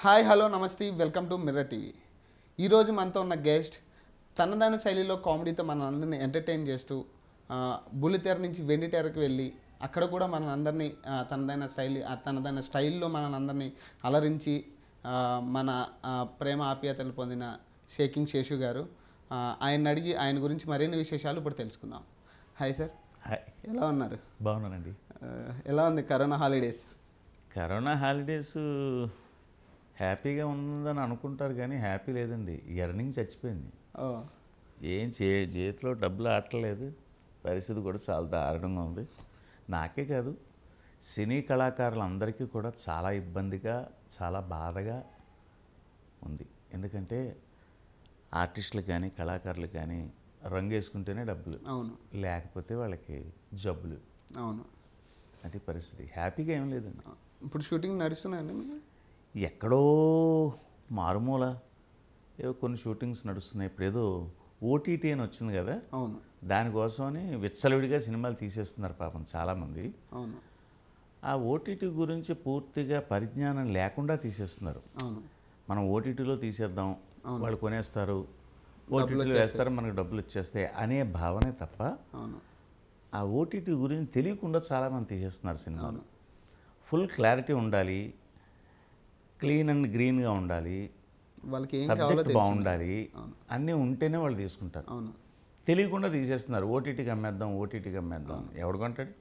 Hi hello namaste welcome to mirror TV ఈరోజు మనతో ఉన్న గెస్ట్ తనదైన శైలిలో కామెడీతో మన అందరిని ఎంటర్టైన్ చేస్తూ బుల్లితెర నుంచి వెండితెరకు వెళ్ళి అక్కడ కూడా మన అందరినీ తనదైన శైలి తనదైన స్టైల్లో మన అందరినీ అలరించి మన ప్రేమ ఆప్యాతలు పొందిన షేకింగ్ శేషు గారు ఆయన అడిగి ఆయన గురించి మరిన్ని విశేషాలు ఇప్పుడు తెలుసుకుందాం హాయ్ సార్ హాయ్ ఎలా ఉన్నారు బాగున్నానండి ఎలా ఉంది కరోనా హాలిడేస్ కరోనా హాలిడేస్ హ్యాపీగా ఉందని అనుకుంటారు కానీ హ్యాపీ లేదండి ఎర్నింగ్ చచ్చిపోయింది ఏం చే చేతిలో డబ్బులు ఆటలేదు పరిస్థితి కూడా చాలా దారుణంగా ఉంది నాకే కాదు సినీ కళాకారులందరికీ కూడా చాలా ఇబ్బందిగా చాలా బాధగా ఉంది ఎందుకంటే ఆర్టిస్టులు కానీ కళాకారులు కానీ రంగు వేసుకుంటేనే డబ్బులు అవును లేకపోతే వాళ్ళకి జబ్బులు అవును అంటే పరిస్థితి హ్యాపీగా ఏం లేదండి ఇప్పుడు షూటింగ్ నడుస్తున్నాయండి ఎక్కడో మారుమూల ఏవో కొన్ని షూటింగ్స్ నడుస్తున్నాయి ఇప్పుడు ఏదో ఓటీటీ అని వచ్చింది కదా అవును దానికోసమని విచ్చలవిడిగా సినిమాలు తీసేస్తున్నారు పాపం చాలామంది అవును ఆ ఓటీటీ గురించి పూర్తిగా పరిజ్ఞానం లేకుండా తీసేస్తున్నారు మనం ఓటీటీలో తీసేద్దాం వాళ్ళు కొనేస్తారు ఓటీటీలో వేస్తారు మనకు డబ్బులు వచ్చేస్తాయి అనే భావనే తప్ప ఆ ఓటీటీ గురించి తెలియకుండా చాలామంది తీసేస్తున్నారు సినిమాలు ఫుల్ క్లారిటీ ఉండాలి క్లీన్ అండ్ గ్రీన్గా ఉండాలి వాళ్ళకి బాగుండాలి అన్నీ ఉంటేనే వాళ్ళు తీసుకుంటారు తెలియకుండా తీసేస్తున్నారు ఓటీటీకి అమ్మేద్దాం ఓటీటీకి అమ్మేద్దాం ఎవడు కొంటాడు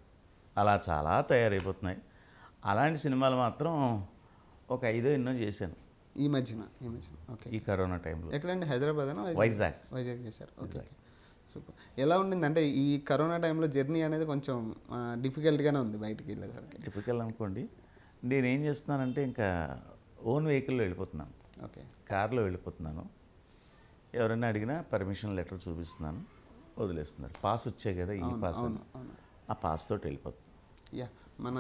అలా చాలా తయారైపోతున్నాయి అలాంటి సినిమాలు మాత్రం ఒక ఐదో ఎన్నో చేశాను ఈ మధ్యన ఈ మధ్యన ఓకే ఈ కరోనా టైంలో ఎక్కడండి హైదరాబాద్ వైజాగ్ వైజాగ్ చేశారు ఓకే సూపర్ ఎలా ఉండింది అంటే ఈ కరోనా టైంలో జర్నీ అనేది కొంచెం డిఫికల్ట్గానే ఉంది బయటికి వెళ్ళేసరికి డిఫికల్ట్ అనుకోండి నేనేం చేస్తున్నానంటే ఇంకా ఓన్ వెహికల్లో వెళ్ళిపోతున్నాను ఓకే కార్లో వెళ్ళిపోతున్నాను ఎవరైనా అడిగినా పర్మిషన్ లెటర్ చూపిస్తున్నాను వదిలేస్తున్నారు పాస్ వచ్చాయి కదా ఈ పాస్ ఆ పాస్ తోటి వెళ్ళిపోతుంది యా మన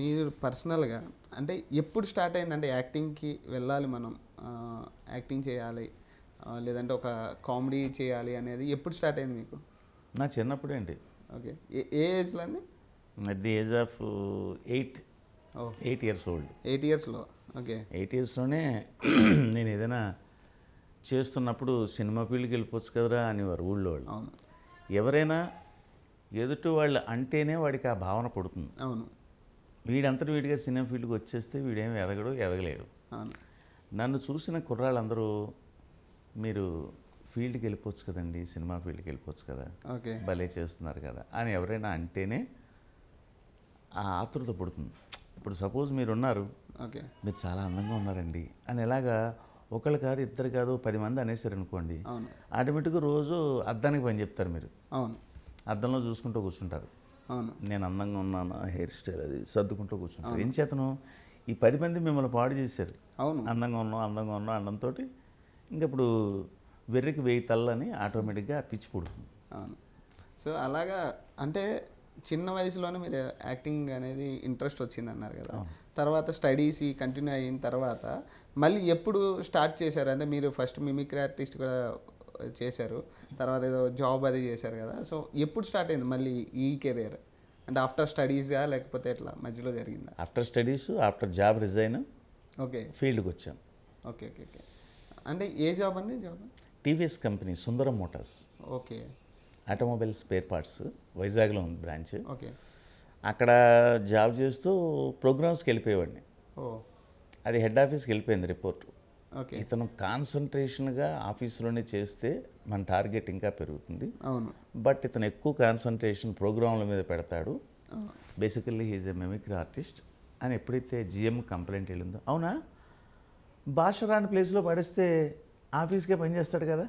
మీరు పర్సనల్గా అంటే ఎప్పుడు స్టార్ట్ అయిందంటే యాక్టింగ్కి వెళ్ళాలి మనం యాక్టింగ్ చేయాలి లేదంటే ఒక కామెడీ చేయాలి అనేది ఎప్పుడు స్టార్ట్ అయింది మీకు నా చిన్నప్పుడు అండి ఓకే ఏ ఏజ్లో అండి at the age of eight eight years old eight ఇయర్స్లో ఓకే ఎయిట్ ఇయర్స్లోనే నేను ఏదైనా చేస్తున్నప్పుడు సినిమా ఫీల్డ్కి వెళ్ళిపోవచ్చు కదరా అనేవారు ఊళ్ళో వాళ్ళు అవును ఎవరైనా ఎదుటి వాళ్ళు అంటేనే వాడికి ఆ భావన పుడుతుంది అవును వీడంతటి వీడిగా సినిమా ఫీల్డ్కి వచ్చేస్తే వీడేమి ఎదగడు ఎదగలేడు అవును నన్ను చూసిన కుర్రాళ్ళందరూ మీరు ఫీల్డ్కి వెళ్ళిపోవచ్చు కదండి సినిమా ఫీల్డ్కి వెళ్ళిపోవచ్చు కదా ఓకే భలే చేస్తున్నారు కదా అని ఎవరైనా అంటేనే ఆ ఆతృత పుడుతుంది ఇప్పుడు సపోజ్ మీరు ఉన్నారు ఓకే మీరు చాలా అందంగా ఉన్నారండి అని ఎలాగా ఒకళ్ళు కాదు ఇద్దరు కాదు పది మంది అనేసారు అనుకోండి ఆటోమేటిక్గా రోజు అద్దానికి పని చెప్తారు మీరు అవును అద్దంలో చూసుకుంటూ కూర్చుంటారు అవును నేను అందంగా ఉన్నాను హెయిర్ స్టైల్ అది సర్దుకుంటూ కూర్చుంటారు ఏం చేతను ఈ పది మంది మిమ్మల్ని పాడు చేశారు అవును అందంగా ఉన్నాం అందంగా ఉన్నాం అన్నంతో ఇంక ఇప్పుడు వెర్రికి వెయ్యి తల్లని ఆటోమేటిక్గా పిచ్చి పుడుతుంది అవును సో అలాగా అంటే చిన్న వయసులోనే మీరు యాక్టింగ్ అనేది ఇంట్రెస్ట్ వచ్చింది అన్నారు కదా తర్వాత స్టడీస్ కంటిన్యూ అయిన తర్వాత మళ్ళీ ఎప్పుడు స్టార్ట్ చేశారు అంటే మీరు ఫస్ట్ మిమిక్రీ ఆర్టిస్ట్ కూడా చేశారు తర్వాత ఏదో జాబ్ అది చేశారు కదా సో ఎప్పుడు స్టార్ట్ అయింది మళ్ళీ ఈ కెరీర్ అంటే ఆఫ్టర్ స్టడీస్గా లేకపోతే ఎట్లా మధ్యలో జరిగిందా after studies after job resign okay ఫీల్డ్కి వచ్చాం ఓకే ఓకే ఓకే అంటే ఏ జాబ్ అండి job TVS company Sundaram motors okay automobile spare parts వైజాగ్లో ఉంది బ్రాంచ్ ఓకే అక్కడ జాబ్ చేస్తూ ప్రోగ్రామ్స్కి వెళ్ళిపోయేవాడిని అది హెడ్ ఆఫీస్కి వెళ్ళిపోయింది రిపోర్ట్ ఓకే ఇతను కాన్సన్ట్రేషన్గా ఆఫీసులోనే చేస్తే మన టార్గెట్ ఇంకా పెరుగుతుంది అవును బట్ ఇతను ఎక్కువ కాన్సన్ట్రేషన్ ప్రోగ్రాంల మీద పెడతాడు basically he's a mimicry artist అని ఎప్పుడైతే జిఎం కంప్లైంట్ వెళ్ళిందో అవునా భాష రాని ప్లేస్లో పడేస్తే ఆఫీస్కే పనిచేస్తాడు కదా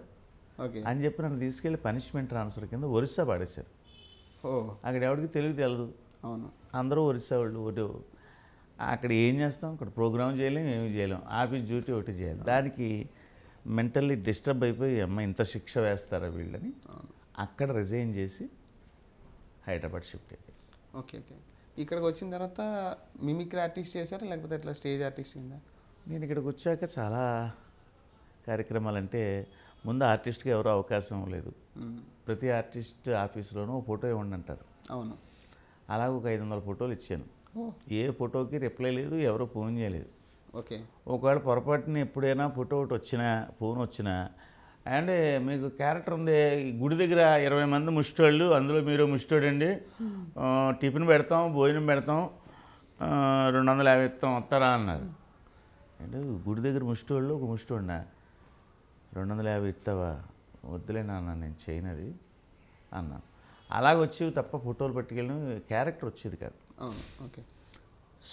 అని చెప్పి నన్ను తీసుకెళ్ళి పనిష్మెంట్ ట్రాన్స్ఫర్ కింద ఒరిస్సా పాడేశారు అక్కడ ఎవరికి తెలుగు తెలదు అవును అందరూ ఒరిస్సా వాళ్ళు ఒకటి అక్కడ ఏం చేస్తాం అక్కడ ప్రోగ్రామ్ చేయలేం ఏమి చేయలేం ఆఫీస్ డ్యూటీ ఒకటి చేయలేం దానికి మెంటల్లీ డిస్టర్బ్ అయిపోయి అమ్మ ఇంత శిక్ష వేస్తారా వీళ్ళని అక్కడ రిజైన్ చేసి హైదరాబాద్ షిఫ్ట్ అయ్యాయి ఓకే ఓకే ఇక్కడికి వచ్చిన తర్వాత మిమిక్రీ ఆర్టిస్ట్ చేశారా లేకపోతే ఇట్లా స్టేజ్ ఆర్టిస్ట్ అయిందా నేను ఇక్కడికి వచ్చాక చాలా కార్యక్రమాలు అంటే ముందు ఆర్టిస్ట్కి ఎవరో అవకాశం లేదు ప్రతి ఆర్టిస్ట్ ఆఫీస్లోనూ ఫోటో ఇవ్వండి అంటారు అవును అలాగ ఒక ఐదు వందల ఫోటోలు ఇచ్చాను ఏ ఫోటోకి రిప్లై లేదు ఎవరు ఫోన్ చేయలేదు ఓకే ఒకవేళ పొరపాటున ఎప్పుడైనా ఫోటో ఒకటి వచ్చినా ఫోన్ వచ్చినా అండ్ మీకు క్యారెక్టర్ ఉంది గుడి దగ్గర ఇరవై మంది ముష్టోళ్ళు అందులో మీరు ముష్టోడండి టిఫిన్ పెడతాం భోజనం పెడతాం రెండు వందల యాభై ఇస్తాం వస్తారా అన్నారు అంటే గుడి దగ్గర ముష్టోళ్ళు ఒక ముష్టోడినా రెండు వందల యాభై ఇస్తావా వద్దులే నాన్న నేను చేయనది అన్నాను వచ్చేవి తప్ప ఫోటోలు పట్టుకెళ్ళిన క్యారెక్టర్ వచ్చేది కాదు ఓకే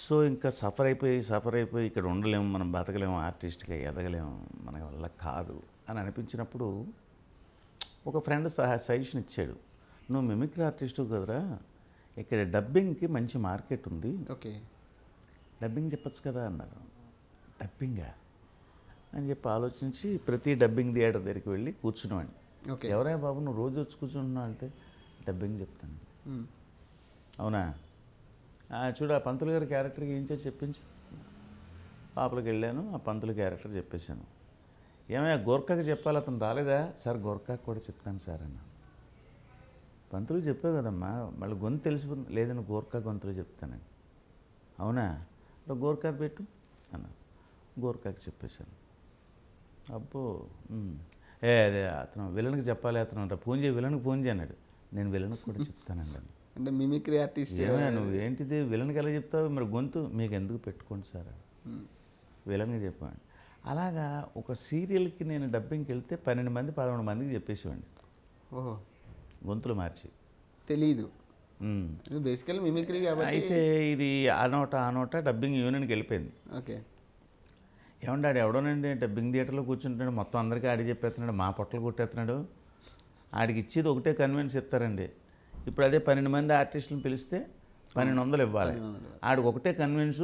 సో ఇంకా సఫర్ అయిపోయి సఫర్ అయిపోయి ఇక్కడ ఉండలేము మనం బతకలేము ఆర్టిస్ట్గా ఎదగలేము మన వల్ల కాదు అని అనిపించినప్పుడు ఒక ఫ్రెండ్ సహా సజెషన్ ఇచ్చాడు నువ్వు మిమిక్రీ ఆర్టిస్టు కదరా ఇక్కడ డబ్బింగ్కి మంచి మార్కెట్ ఉంది ఓకే డబ్బింగ్ చెప్పచ్చు కదా అన్నారు డబ్బింగా అని చెప్పి ఆలోచించి ప్రతి డబ్బింగ్ థియేటర్ దగ్గరికి వెళ్ళి కూర్చునేవాడిని ఓకే ఎవరైనా బాబు నువ్వు రోజు వచ్చి కూర్చుంటున్నావు అంటే డబ్బింగ్ చెప్తాను అవునా చూడు ఆ పంతులు గారి క్యారెక్టర్కి ఏంచో చెప్పించు లోపలికి వెళ్ళాను ఆ పంతులు క్యారెక్టర్ చెప్పేశాను ఏమైనా గోర్ఖకి చెప్పాలి అతను రాలేదా సార్ గోర్ఖాకి కూడా చెప్తాను సార్ అన్న పంతులు చెప్పావు కదమ్మా మళ్ళీ గొంతు తెలిసిపోతుంది లేదని గోర్ఖా గొంతులు చెప్తానని అవునా గోర్ఖాకి పెట్టు అన్న గోర్ఖాకి చెప్పేశాను అబ్బో ఏ అదే అతను విలన్కి చెప్పాలి అతను అంట ఫోన్ చేయి విలన్కి ఫోన్ చేయన్నాడు నేను విలన్కి కూడా చెప్తానండి అంటే మిమిక్రీ ఆర్టిస్ట్ నువ్వు ఏంటిది విలన్కి ఎలా చెప్తావు మరి గొంతు మీకు ఎందుకు పెట్టుకోండి సార్ విలన్కి చెప్పాను అలాగా ఒక సీరియల్కి నేను డబ్బింగ్కి వెళ్తే పన్నెండు మంది పదమూడు మందికి చెప్పేసేవాడిని ఓహో గొంతులు మార్చి తెలీదు బేసికల్ మిమిక్రీ అయితే ఇది ఆ నోట ఆ నోట డబ్బింగ్ యూనియన్కి వెళ్ళిపోయింది ఓకే ఏమండి ఆడు ఎవడోనండి డబ్బింగ్ థియేటర్లో కూర్చుంటున్నాడు మొత్తం అందరికీ ఆడి చెప్పేస్తున్నాడు మా పొట్టలు కొట్టేస్తున్నాడు ఆడికి ఇచ్చేది ఒకటే కన్వెన్స్ ఇస్తారండి ఇప్పుడు అదే పన్నెండు మంది ఆర్టిస్టులను పిలిస్తే పన్నెండు వందలు ఇవ్వాలి ఆడికి ఒకటే కన్విన్స్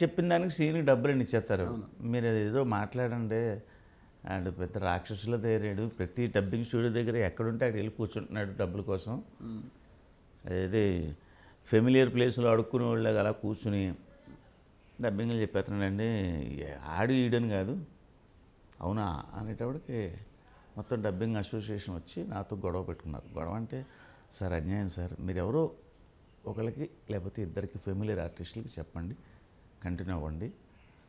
చెప్పిన దానికి సీన్కి డబ్బులు ఇచ్చేస్తారు మీరు ఏదో మాట్లాడండి అండ్ పెద్ద రాక్షసుల తయారాడు ప్రతి డబ్బింగ్ స్టూడియో దగ్గర ఎక్కడుంటే అక్కడ వెళ్ళి కూర్చుంటున్నాడు డబ్బుల కోసం అదే ఫెమిలియర్ ప్లేస్లో అడుక్కునే వాళ్ళగా అలా కూర్చుని డబ్బింగ్లు చెప్పేస్తున్నాడండి ఆడు ఈడని కాదు అవునా అనేటప్పటికి మొత్తం డబ్బింగ్ అసోసియేషన్ వచ్చి నాతో గొడవ పెట్టుకున్నారు గొడవ అంటే సార్ అన్యాయం సార్ ఎవరో ఒకరికి లేకపోతే ఇద్దరికి ఫెమిలీ ఆర్టిస్టులకి చెప్పండి కంటిన్యూ అవ్వండి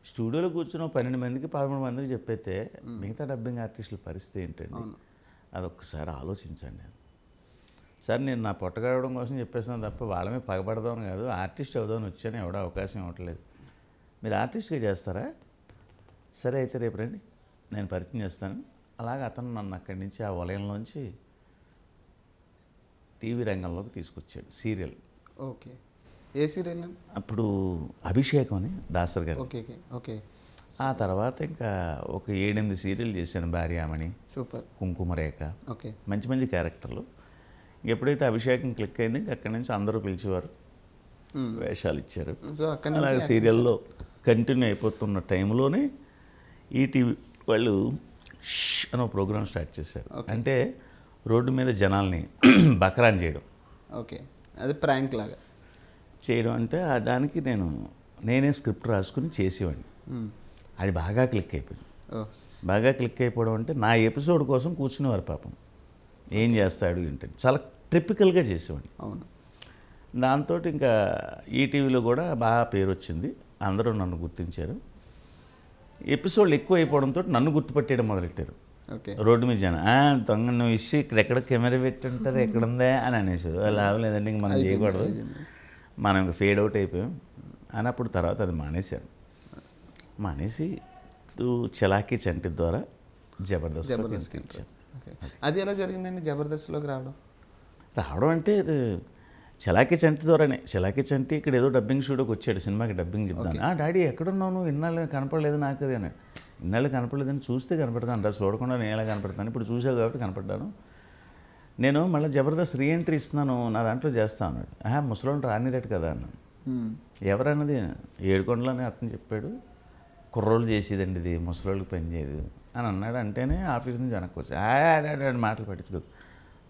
స్టూడియోలో కూర్చున్న పన్నెండు మందికి పదమూడు మందికి చెప్పైతే మిగతా డబ్బింగ్ ఆర్టిస్టుల పరిస్థితి ఏంటండి అదొక్కసారి ఆలోచించండి సార్ నేను నా పొట్టగడవడం కోసం చెప్పేస్తాను తప్ప వాళ్ళమే పగబడదామని కాదు ఆర్టిస్ట్ అవుదామని వచ్చాను ఎవడో అవకాశం ఇవ్వట్లేదు మీరు ఆర్టిస్ట్గా చేస్తారా సరే అయితే రేపు రండి నేను పరిచయం చేస్తాను అలాగ అతను నన్ను అక్కడి నుంచి ఆ వలయంలోంచి టీవీ రంగంలోకి తీసుకొచ్చాడు సీరియల్ ఓకే ఏ సీరియల్ అప్పుడు అభిషేకం అని దాసర్ గారు ఓకే ఓకే ఆ తర్వాత ఇంకా ఒక ఏడెనిమిది సీరియల్ చేశాను భార్యామణి సూపర్ కుంకుమరేఖ ఓకే మంచి మంచి క్యారెక్టర్లు ఎప్పుడైతే అభిషేకం క్లిక్ అయింది అక్కడి నుంచి అందరూ పిలిచేవారు వేషాలు ఇచ్చారు సో అలాగే సీరియల్లో కంటిన్యూ అయిపోతున్న టైంలోనే ఈటీవీ వాళ్ళు అనే ప్రోగ్రామ్ స్టార్ట్ చేశారు అంటే రోడ్డు మీద జనాల్ని బకరాన్ చేయడం ఓకే అది ప్రాంక్ లాగా చేయడం అంటే దానికి నేను నేనే స్క్రిప్ట్ రాసుకుని చేసేవాడిని అది బాగా క్లిక్ అయిపోయింది బాగా క్లిక్ అయిపోవడం అంటే నా ఎపిసోడ్ కోసం కూర్చునేవారు పాపం ఏం చేస్తాడు ఏంటంటే చాలా ట్రిపికల్గా చేసేవాడిని అవును దాంతో ఇంకా ఈటీవీలో కూడా బాగా పేరు వచ్చింది అందరూ నన్ను గుర్తించారు ఎపిసోడ్లు ఎక్కువ అయిపోవడంతో నన్ను గుర్తుపట్టేయడం మొదలెట్టారు రోడ్డు మీద జనం దొంగ నువ్వు ఇచ్చి ఇక్కడ ఎక్కడ కెమెరా పెట్టుంటారు ఎక్కడ ఉందా అని అనేసి లేదండి ఇంక మనం చేయకూడదు మనం ఇంక ఫేడ్ అవుట్ అయిపోయాం అని అప్పుడు తర్వాత అది మానేశాను మానేసి చలాకీ చంటి ద్వారా జబర్దస్త్ జబర్దస్త్ అది ఎలా జరిగిందండి జబర్దస్త్లోకి రావడం రావడం అంటే చిలాకి చంతి ద్వారానే శిలాకి చంతి ఇక్కడ ఏదో డబ్బింగ్ స్టూడియోకి వచ్చాడు సినిమాకి డబ్బింగ్ చెప్తాను ఆ డాడీ ఎక్కడున్నావు నువ్వు ఇన్నాళ్ళు కనపడలేదు నాకు అని ఇన్నాళ్ళు కనపడలేదని చూస్తే కనపడతాను రా చూడకుండా నేను ఎలా కనపడతాను ఇప్పుడు చూసావు కాబట్టి కనపడ్డాను నేను మళ్ళీ జబర్దస్త్ రీఎంట్రీ ఇస్తున్నాను నా దాంట్లో చేస్తా అన్నాడు ఆహా ముసలోని రానిరేట్ కదా అన్న ఎవరన్నది ఏడుకొండలని అతను చెప్పాడు కుర్రోళ్ళు చేసేదండి ఇది ముసలోళ్ళకి పనిచేయదు అని అన్నాడు అంటేనే ఆఫీస్ నుంచి వెనక్కి వచ్చి మాటలు పట్టించుకో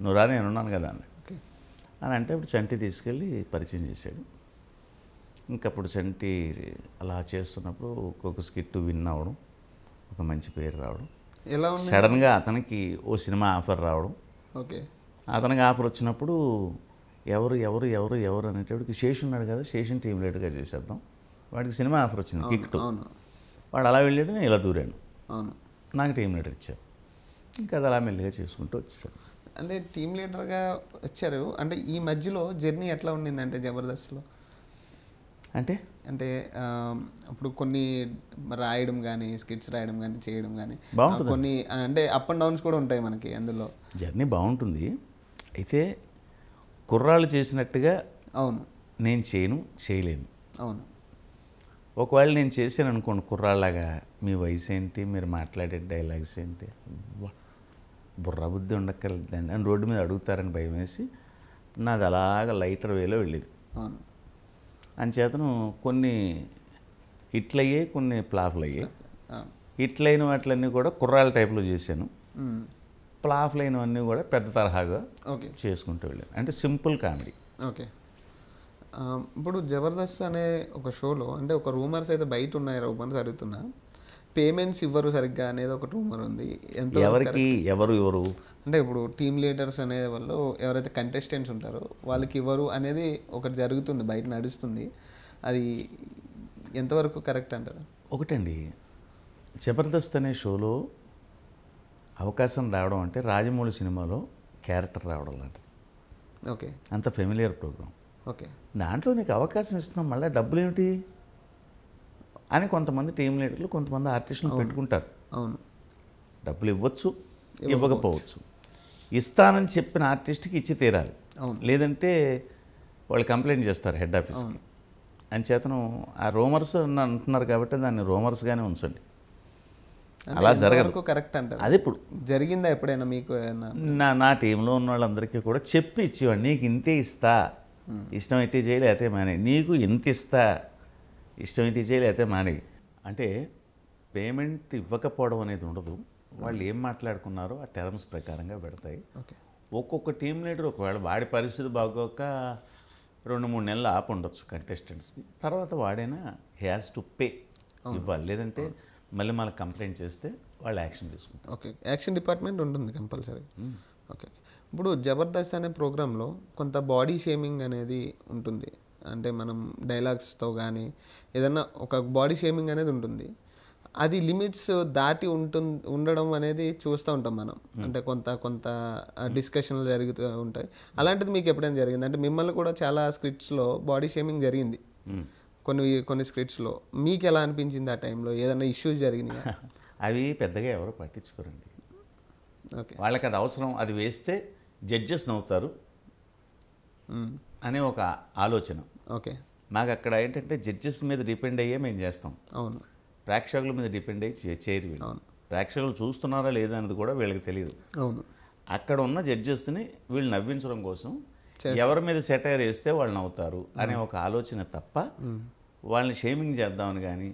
నువ్వు రా నేనున్నాను కదా అన్నాడు అని అంటే అప్పుడు చంటి తీసుకెళ్ళి పరిచయం చేశాడు ఇంకా అప్పుడు చంటి అలా చేస్తున్నప్పుడు ఒక్కొక్క స్కిట్ విన్ అవ్వడం ఒక మంచి పేరు రావడం ఎలా సడన్గా అతనికి ఓ సినిమా ఆఫర్ రావడం ఓకే అతనికి ఆఫర్ వచ్చినప్పుడు ఎవరు ఎవరు ఎవరు ఎవరు అనేటప్పటికి శేషు ఉన్నాడు కదా శేషన్ టీం లీడర్గా చేసేద్దాం వాడికి సినిమా ఆఫర్ వచ్చింది కిక్టు వాడు అలా వెళ్ళాడు నేను ఇలా దూరాను నాకు టీం లీడర్ ఇచ్చారు ఇంకా అది అలా మెల్లిగా చేసుకుంటూ వచ్చేసాను అంటే టీమ్ లీడర్గా వచ్చారు అంటే ఈ మధ్యలో జర్నీ ఎట్లా ఉండింది అంటే జబర్దస్త్లో అంటే అంటే ఇప్పుడు కొన్ని రాయడం కానీ స్కిట్స్ రాయడం కానీ చేయడం కానీ బాగుంటుంది కొన్ని అంటే అప్ అండ్ డౌన్స్ కూడా ఉంటాయి మనకి అందులో జర్నీ బాగుంటుంది అయితే కుర్రాళ్ళు చేసినట్టుగా అవును నేను చేయను చేయలేను అవును ఒకవేళ నేను చేశాను అనుకోండి కుర్రాళ్ళగా మీ వయసు ఏంటి మీరు మాట్లాడే డైలాగ్స్ ఏంటి బుర్ర బుద్ధి ఉండక్కర్లేదండి అని రోడ్డు మీద అడుగుతారని భయం వేసి నాది అలాగ లైటర్ వేలో వెళ్ళేది అంచేతను కొన్ని ఇట్లయ్యే కొన్ని ప్లాఫ్లు అయ్యాయి ఇట్లయిన వాటిలన్నీ కూడా కుర్రాల టైప్లో చేశాను ప్లాఫ్లు అయినవన్నీ కూడా పెద్ద తరహాగా చేసుకుంటూ వెళ్ళాను అంటే సింపుల్ కామెడీ ఓకే ఇప్పుడు జబర్దస్త్ అనే ఒక షోలో అంటే ఒక రూమర్స్ అయితే బయట ఉన్నాయి రూమర్స్ అడుగుతున్నా పేమెంట్స్ ఇవ్వరు సరిగ్గా అనేది ఒక రూమర్ ఉంది ఎంత ఎవరికి ఎవరు ఇవ్వరు అంటే ఇప్పుడు టీమ్ లీడర్స్ అనే వాళ్ళు ఎవరైతే కంటెస్టెంట్స్ ఉంటారో వాళ్ళకి ఇవ్వరు అనేది ఒకటి జరుగుతుంది బయట నడుస్తుంది అది ఎంతవరకు కరెక్ట్ అంటారు ఒకటండి జబర్దస్త్ అనే షోలో అవకాశం రావడం అంటే రాజమౌళి సినిమాలో క్యారెక్టర్ రావడం లాంటిది ఓకే అంత ఫెమిలియర్ ప్రోగ్రామ్ ఓకే దాంట్లో నీకు అవకాశం ఇస్తున్నాం మళ్ళీ డబ్బులు ఏమిటి అని కొంతమంది టీం లీడర్లు కొంతమంది ఆర్టిస్టులు పెట్టుకుంటారు అవును డబ్బులు ఇవ్వచ్చు ఇవ్వకపోవచ్చు ఇస్తానని చెప్పిన ఆర్టిస్ట్కి ఇచ్చి తీరాలి లేదంటే వాళ్ళు కంప్లైంట్ చేస్తారు హెడ్ ఆఫీస్కి అంచేతను ఆ రూమర్స్ అంటున్నారు కాబట్టి దాన్ని రూమర్స్గానే ఉంచండి అలా జరగదు కరెక్ట్ అంటారు అది ఇప్పుడు జరిగిందా ఎప్పుడైనా మీకు నా నా టీంలో ఉన్న వాళ్ళందరికీ కూడా చెప్పి ఇచ్చేవాడు నీకు ఇంతే ఇస్తా ఇష్టమైతే చేయలేకపోతే మానే నీకు ఇంత ఇస్తా ఇష్టమైతే చేయి లేకపోతే మానే అంటే పేమెంట్ ఇవ్వకపోవడం అనేది ఉండదు వాళ్ళు ఏం మాట్లాడుకున్నారో ఆ టర్మ్స్ ప్రకారంగా పెడతాయి ఒక్కొక్క టీం లీడర్ ఒకవేళ వాడి పరిస్థితి బాగోక రెండు మూడు నెలలు ఆపు ఉండొచ్చు కంటెస్టెంట్స్ని తర్వాత వాడైనా హ్యాస్ టు పే ఇవ్వాలి లేదంటే మళ్ళీ మళ్ళీ కంప్లైంట్ చేస్తే వాళ్ళు యాక్షన్ తీసుకుంటారు ఓకే యాక్షన్ డిపార్ట్మెంట్ ఉంటుంది కంపల్సరీ hmm. ఓకే ఇప్పుడు జబర్దస్త్ అనే ప్రోగ్రాంలో కొంత బాడీ షేమింగ్ అనేది ఉంటుంది అంటే మనం డైలాగ్స్తో కానీ ఏదన్నా ఒక బాడీ షేమింగ్ అనేది ఉంటుంది అది లిమిట్స్ దాటి ఉంటు ఉండడం అనేది చూస్తూ ఉంటాం మనం అంటే కొంత కొంత డిస్కషన్లు జరుగుతూ ఉంటాయి అలాంటిది మీకు ఎప్పుడైనా జరిగింది అంటే మిమ్మల్ని కూడా చాలా స్క్రిప్ట్స్లో బాడీ షేమింగ్ జరిగింది కొన్ని కొన్ని స్క్రిప్ట్స్లో మీకు ఎలా అనిపించింది ఆ టైంలో ఏదైనా ఇష్యూస్ జరిగినాయి అవి పెద్దగా ఎవరు పట్టించుకోరండి ఓకే వాళ్ళకి అది అవసరం అది వేస్తే జడ్జెస్ నవ్వుతారు అనే ఒక ఆలోచన ఓకే మాకు అక్కడ ఏంటంటే జడ్జెస్ మీద డిపెండ్ అయ్యే మేము చేస్తాం అవును ప్రేక్షకుల మీద డిపెండ్ అయ్యి చేయరు అవును ప్రేక్షకులు చూస్తున్నారా లేదా అనేది కూడా వీళ్ళకి తెలియదు అవును అక్కడ ఉన్న జడ్జెస్ని వీళ్ళు నవ్వించడం కోసం ఎవరి మీద సెటైర్ వేస్తే వాళ్ళు నవ్వుతారు అనే ఒక ఆలోచన తప్ప వాళ్ళని షేమింగ్ చేద్దామని కానీ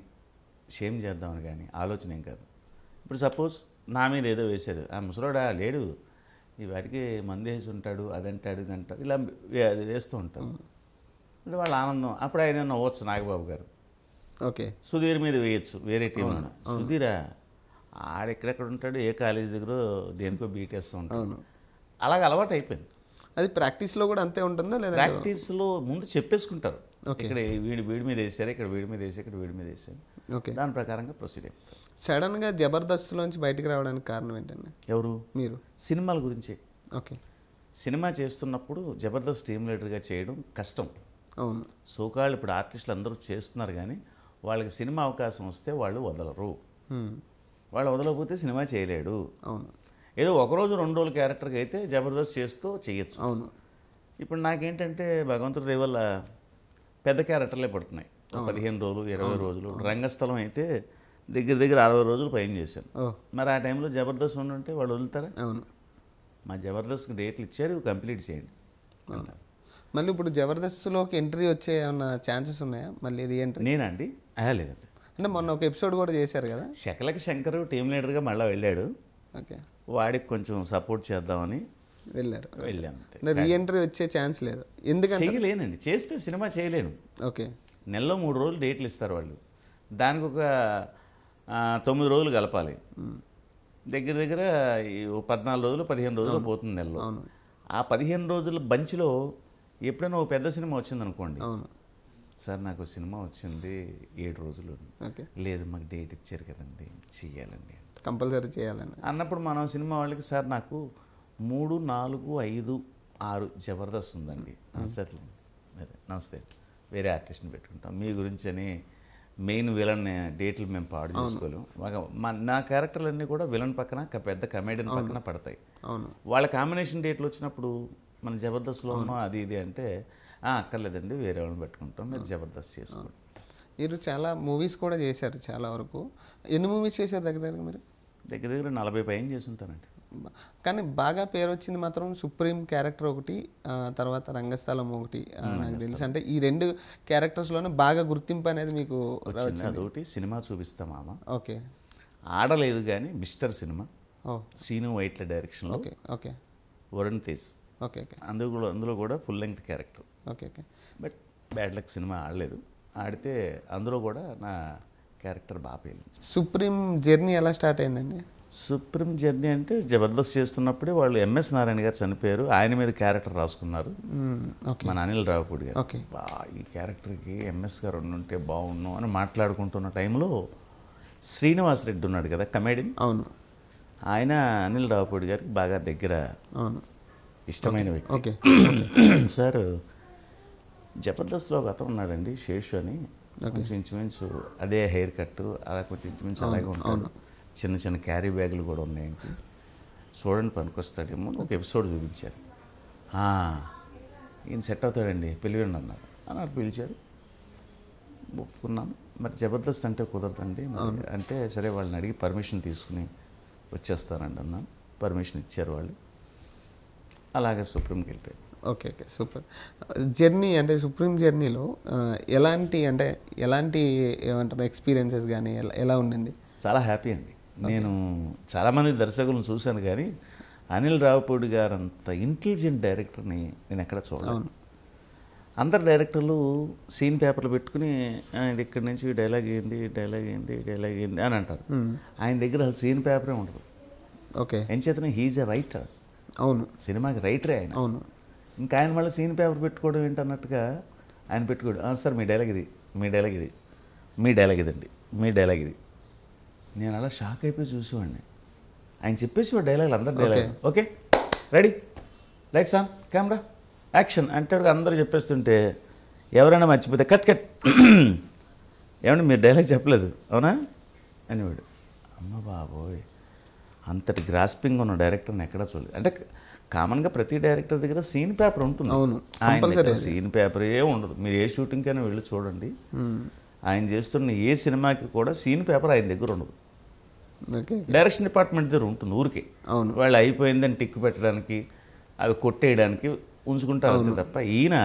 షేమ్ చేద్దామని కానీ ఆలోచన ఏం కాదు ఇప్పుడు సపోజ్ నా మీద ఏదో వేశారు ఆ ముసలోడా లేడు ఈ వాటికి మంది వేసి ఉంటాడు అదంటాడు ఇదంటాడు ఇలా వేస్తూ ఉంటాం అంటే వాళ్ళ ఆనందం అప్పుడు ఆయన నవ్వచ్చు నాగబాబు గారు ఓకే సుధీర్ మీద వేయచ్చు వేరే టీం సుధీరా ఆడెక్కడెక్కడ ఉంటాడు ఏ కాలేజ్ దగ్గర దేనికో బీటేస్తూ ఉంటాడు అలాగ అలవాటు అయిపోయింది అది ప్రాక్టీస్లో కూడా అంతే ఉంటుందా లేదా ప్రాక్టీస్లో ముందు చెప్పేసుకుంటారు ఇక్కడ వీడి వీడి మీద వేసారు ఇక్కడ వీడి మీద వేసి ఇక్కడ వీడి మీద వేసారు ఓకే దాని ప్రకారంగా ప్రొసీడ్ అయిపోతారు సడన్గా జబర్దస్త్లోంచి బయటకు రావడానికి కారణం ఏంటండి ఎవరు మీరు సినిమాల గురించి ఓకే సినిమా చేస్తున్నప్పుడు జబర్దస్త్ టీమ్ లీడర్గా చేయడం కష్టం అవును సోకాళ్ళు ఇప్పుడు ఆర్టిస్టులు అందరూ చేస్తున్నారు కానీ వాళ్ళకి సినిమా అవకాశం వస్తే వాళ్ళు వదలరు వాళ్ళు వదలకపోతే సినిమా చేయలేడు అవును ఏదో ఒకరోజు రెండు రోజుల క్యారెక్టర్కి అయితే జబర్దస్త్ చేస్తూ చేయొచ్చు అవును ఇప్పుడు నాకేంటంటే భగవంతుడు రేవల్ల పెద్ద క్యారెక్టర్లే పడుతున్నాయి పదిహేను రోజులు ఇరవై రోజులు రంగస్థలం అయితే దగ్గర దగ్గర అరవై రోజులు పైన చేశాను మరి ఆ టైంలో జబర్దస్త్ ఉండుంటే వాళ్ళు వదులుతారా అవును మా జబర్దస్త్కి డేట్లు ఇచ్చారు కంప్లీట్ చేయండి అన్నారు మళ్ళీ ఇప్పుడు జబర్దస్త్లోకి ఎంట్రీ వచ్చే ఏమన్నా ఛాన్సెస్ ఉన్నాయా మళ్ళీ రీఎంట్రీ నేనండి లేదు అంటే మొన్న ఒక ఎపిసోడ్ కూడా చేశారు కదా శకలకి శంకర్ టీం లీడర్గా మళ్ళీ వెళ్ళాడు ఓకే వాడికి కొంచెం సపోర్ట్ చేద్దామని వెళ్ళారు వెళ్ళాను రీఎంట్రీ వచ్చే ఛాన్స్ లేదు ఎందుకంటే చేయలేనండి చేస్తే సినిమా చేయలేను ఓకే నెలలో మూడు రోజులు డేట్లు ఇస్తారు వాళ్ళు దానికి ఒక తొమ్మిది రోజులు కలపాలి దగ్గర దగ్గర పద్నాలుగు రోజులు పదిహేను రోజులు పోతుంది నెలలో ఆ పదిహేను రోజుల బంచ్లో ఎప్పుడైనా ఒక పెద్ద సినిమా వచ్చింది అనుకోండి సార్ నాకు సినిమా వచ్చింది ఏడు రోజులు లేదు మాకు డేట్ ఇచ్చారు కదండి చెయ్యాలండి కంపల్సరీ చేయాలని అన్నప్పుడు మనం సినిమా వాళ్ళకి సార్ నాకు మూడు నాలుగు ఐదు ఆరు జబర్దస్త్ ఉందండి సార్ నమస్తే వేరే ఆర్టిస్ట్ని పెట్టుకుంటాం మీ గురించి అని మెయిన్ విలన్ డేట్లు మేము పాడు చేసుకోలేము మా నా క్యారెక్టర్లన్నీ కూడా విలన్ పక్కన పెద్ద కమెడియన్ పక్కన పడతాయి వాళ్ళ కాంబినేషన్ డేట్లు వచ్చినప్పుడు మన జబర్దస్త్లో ఉన్నా అది ఇది అంటే అక్కర్లేదండి వేరే వాళ్ళని పెట్టుకుంటాం మీరు జబర్దస్త్ చేసుకోండి మీరు చాలా మూవీస్ కూడా చేశారు చాలా వరకు ఎన్ని మూవీస్ చేశారు దగ్గర దగ్గర మీరు దగ్గర దగ్గర నలభై పైన చేస్తుంటానండి కానీ బాగా పేరు వచ్చింది మాత్రం సుప్రీం క్యారెక్టర్ ఒకటి తర్వాత రంగస్థలం ఒకటి నాకు తెలుసు అంటే ఈ రెండు క్యారెక్టర్స్లోనే బాగా గుర్తింపు అనేది మీకు ఒకటి సినిమా చూపిస్తాం మామ ఓకే ఆడలేదు కానీ మిస్టర్ సినిమా సీను వైట్ల డైరెక్షన్లో okay okay Varun Tej okay okay అందు కూడా అందులో కూడా full length character okay okay but bad luck cinema ఆడలేదు ఆడితే అందులో కూడా నా క్యారెక్టర్ బాగా పేలింది సుప్రీం జర్నీ ఎలా స్టార్ట్ అయిందండి సుప్రీం జర్నీ అంటే జబర్దస్త్ చేస్తున్నప్పుడే వాళ్ళు ఎంఎస్ నారాయణ గారు చనిపోయారు ఆయన మీద క్యారెక్టర్ రాసుకున్నారు మన అనిల్ రావుపూడి గారు బా ఈ క్యారెక్టర్కి ఎంఎస్ గారు ఉంటే బాగుండు అని మాట్లాడుకుంటున్న టైంలో శ్రీనివాస్ రెడ్డి ఉన్నాడు కదా కమేడియన్ అవును ఆయన అనిల్ రావుపూడి గారికి బాగా దగ్గర అవును ఇష్టమైన వ్యక్తి ఓకే సార్ జబర్దస్త్లో ఒక అతను ఉన్నాడండి శేషు అని కొంచెం ఇంచుమించు అదే హెయిర్ కట్ అలా కొంచెం ఇంచుమించు అలాగే ఉంటాడు చిన్న చిన్న క్యారీ బ్యాగులు కూడా ఉన్నాయండి చూడండి పనికొస్తాడేమో ఒక ఎపిసోడ్ చూపించారు ఈయన సెట్ అవుతాడండి పిలివండి అన్నారు అన్నారు పిలిచారు ఒప్పుకున్నాను మరి జబర్దస్త్ అంటే కుదరదండి అంటే సరే వాళ్ళని అడిగి పర్మిషన్ తీసుకుని వచ్చేస్తానండి అన్నాను పర్మిషన్ ఇచ్చారు వాళ్ళు అలాగే సుప్రీంకి వెళ్ళిపోయాను ఓకే ఓకే సూపర్ జర్నీ అంటే సుప్రీం జర్నీలో ఎలాంటి అంటే ఎలాంటి ఏమంటారు ఎక్స్పీరియన్సెస్ కానీ ఎలా ఎలా ఉండింది చాలా హ్యాపీ అండి నేను చాలామంది దర్శకులను చూశాను కానీ అనిల్ రావుపూడి గారు అంత ఇంటెలిజెంట్ డైరెక్టర్ని నేను ఎక్కడ చూడను అందరు డైరెక్టర్లు సీన్ పేపర్లు పెట్టుకుని ఇది ఇక్కడి నుంచి డైలాగ్ ఏంది డైలాగ్ ఏంది డైలాగ్ ఏంది అని అంటారు ఆయన దగ్గర సీన్ పేపరే ఉండదు ఓకే ఎంచేతనే హీజ్ ఎ రైటర్ అవును సినిమాకి రైటరే ఆయన అవును ఇంకా ఆయన మళ్ళీ సీన్ పేపర్ పెట్టుకోవడం ఏంటన్నట్టుగా ఆయన పెట్టుకోడు సార్ మీ డైలాగ్ ఇది మీ డైలాగ్ ఇది మీ డైలాగ్ ఇదండి మీ డైలాగ్ ఇది నేను అలా షాక్ అయిపోయి చూసేవాడిని ఆయన చెప్పేసి డైలాగ్లు అందరు dialogue okay ready lights on camera action అంటే అందరూ చెప్పేస్తుంటే ఎవరైనా మర్చిపోతే కట్ కట్ ఏమన్నా మీరు డైలాగ్ చెప్పలేదు అవునా అనేవాడు అమ్మ బాబోయ్ అంతటి గ్రాస్పింగ్ ఉన్న డైరెక్టర్ని ఎక్కడా చూడలేదు అంటే కామన్గా ప్రతి డైరెక్టర్ దగ్గర సీన్ పేపర్ ఉంటుంది అవును ఆయన సీన్ పేపర్ ఏ ఉండదు మీరు ఏ షూటింగ్కైనా వెళ్ళి చూడండి hmm. ఆయన చేస్తున్న ఏ సినిమాకి కూడా సీన్ పేపర్ ఆయన దగ్గర ఉండదు డైరెక్షన్ డిపార్ట్మెంట్ దగ్గర ఉంటుంది ఊరికే అవును వాళ్ళు అయిపోయిందని టిక్ పెట్టడానికి అవి కొట్టేయడానికి ఉంచుకుంటారు తప్ప ఈయన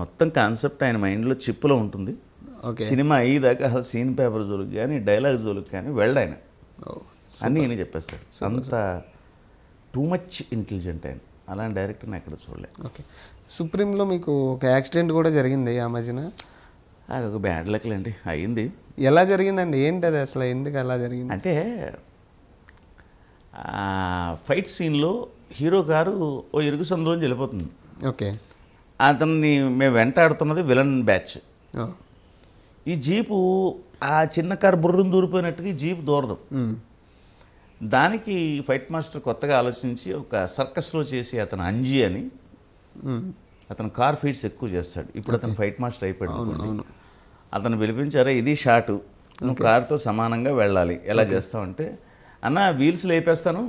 మొత్తం కాన్సెప్ట్ ఆయన మైండ్లో చిప్పులో ఉంటుంది సినిమా అయ్యేదాకా సీన్ పేపర్ జోలికి కానీ డైలాగ్ జోలికి కానీ వెళ్ళాయన అని నేను చెప్పేస్తాను అంత టూ మచ్ ఇంటెలిజెంట్ ఆయన అలాంటి డైరెక్టర్ నేను ఎక్కడ చూడలేదు ఓకే సుప్రీంలో మీకు ఒక యాక్సిడెంట్ కూడా జరిగింది ఆ మధ్యన అది ఒక బ్యాడ్ లెక్కలండి అయింది ఎలా జరిగిందండి ఏంటి అది అసలు ఎందుకు అలా జరిగింది అంటే ఫైట్ సీన్లో హీరో కారు ఓ ఇరుగు సందులో వెళ్ళిపోతుంది ఓకే అతన్ని మేము వెంటాడుతున్నది విలన్ బ్యాచ్ ఈ జీపు ఆ చిన్న కారు బుర్రం దూరిపోయినట్టుగా ఈ జీప్ దూరదు దానికి ఫైట్ మాస్టర్ కొత్తగా ఆలోచించి ఒక సర్కస్లో చేసి అతను అంజీ అని అతను కార్ ఫీట్స్ ఎక్కువ చేస్తాడు ఇప్పుడు అతను ఫైట్ మాస్టర్ అయిపోయాడు అతను పిలిపించారే ఇది షాటు నువ్వు కార్తో సమానంగా వెళ్ళాలి ఎలా చేస్తావంటే అన్న వీల్స్ లేపేస్తాను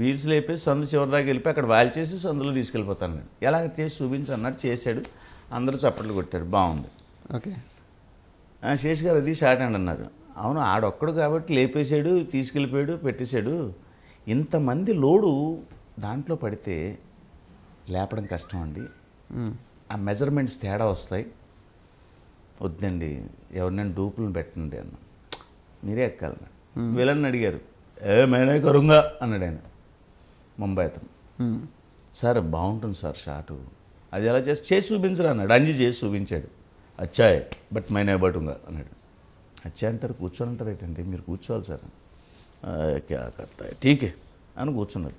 వీల్స్ లేపేసి సందు చివరి దాకా వెళ్ళిపోయి అక్కడ వాల్ చేసి సందులో తీసుకెళ్ళిపోతాను నేను ఎలా చేసి చూపించు అన్నట్టు చేశాడు అందరూ చప్పట్లు కొట్టారు బాగుంది ఓకే శేష్ గారు ఇది షార్ట్ అండ్ అన్నారు అవును ఆడొక్కడు కాబట్టి లేపేశాడు తీసుకెళ్ళిపోయాడు పెట్టేశాడు ఇంతమంది లోడు దాంట్లో పడితే లేపడం కష్టం అండి ఆ మెజర్మెంట్స్ తేడా వస్తాయి వద్దండి ఎవరినైనా డూపులను పెట్టండి అన్న మీరే ఎక్కాలి వీళ్ళని అడిగారు ఏ మేనే కరుంగా అన్నాడు ఆయన ముంబై అతను సార్ బాగుంటుంది సార్ షాటు అది ఎలా చేసి చేసి చూపించరా అన్నాడు అంజి చేసి చూపించాడు అచ్చాయ్ బట్ మైనే బటుంగా అన్నాడు అచ్చా అంటారు కూర్చొని అంటారు ఏంటంటే మీరు కూర్చోవాలి సార్ కర్త టీకే అని కూర్చున్నారు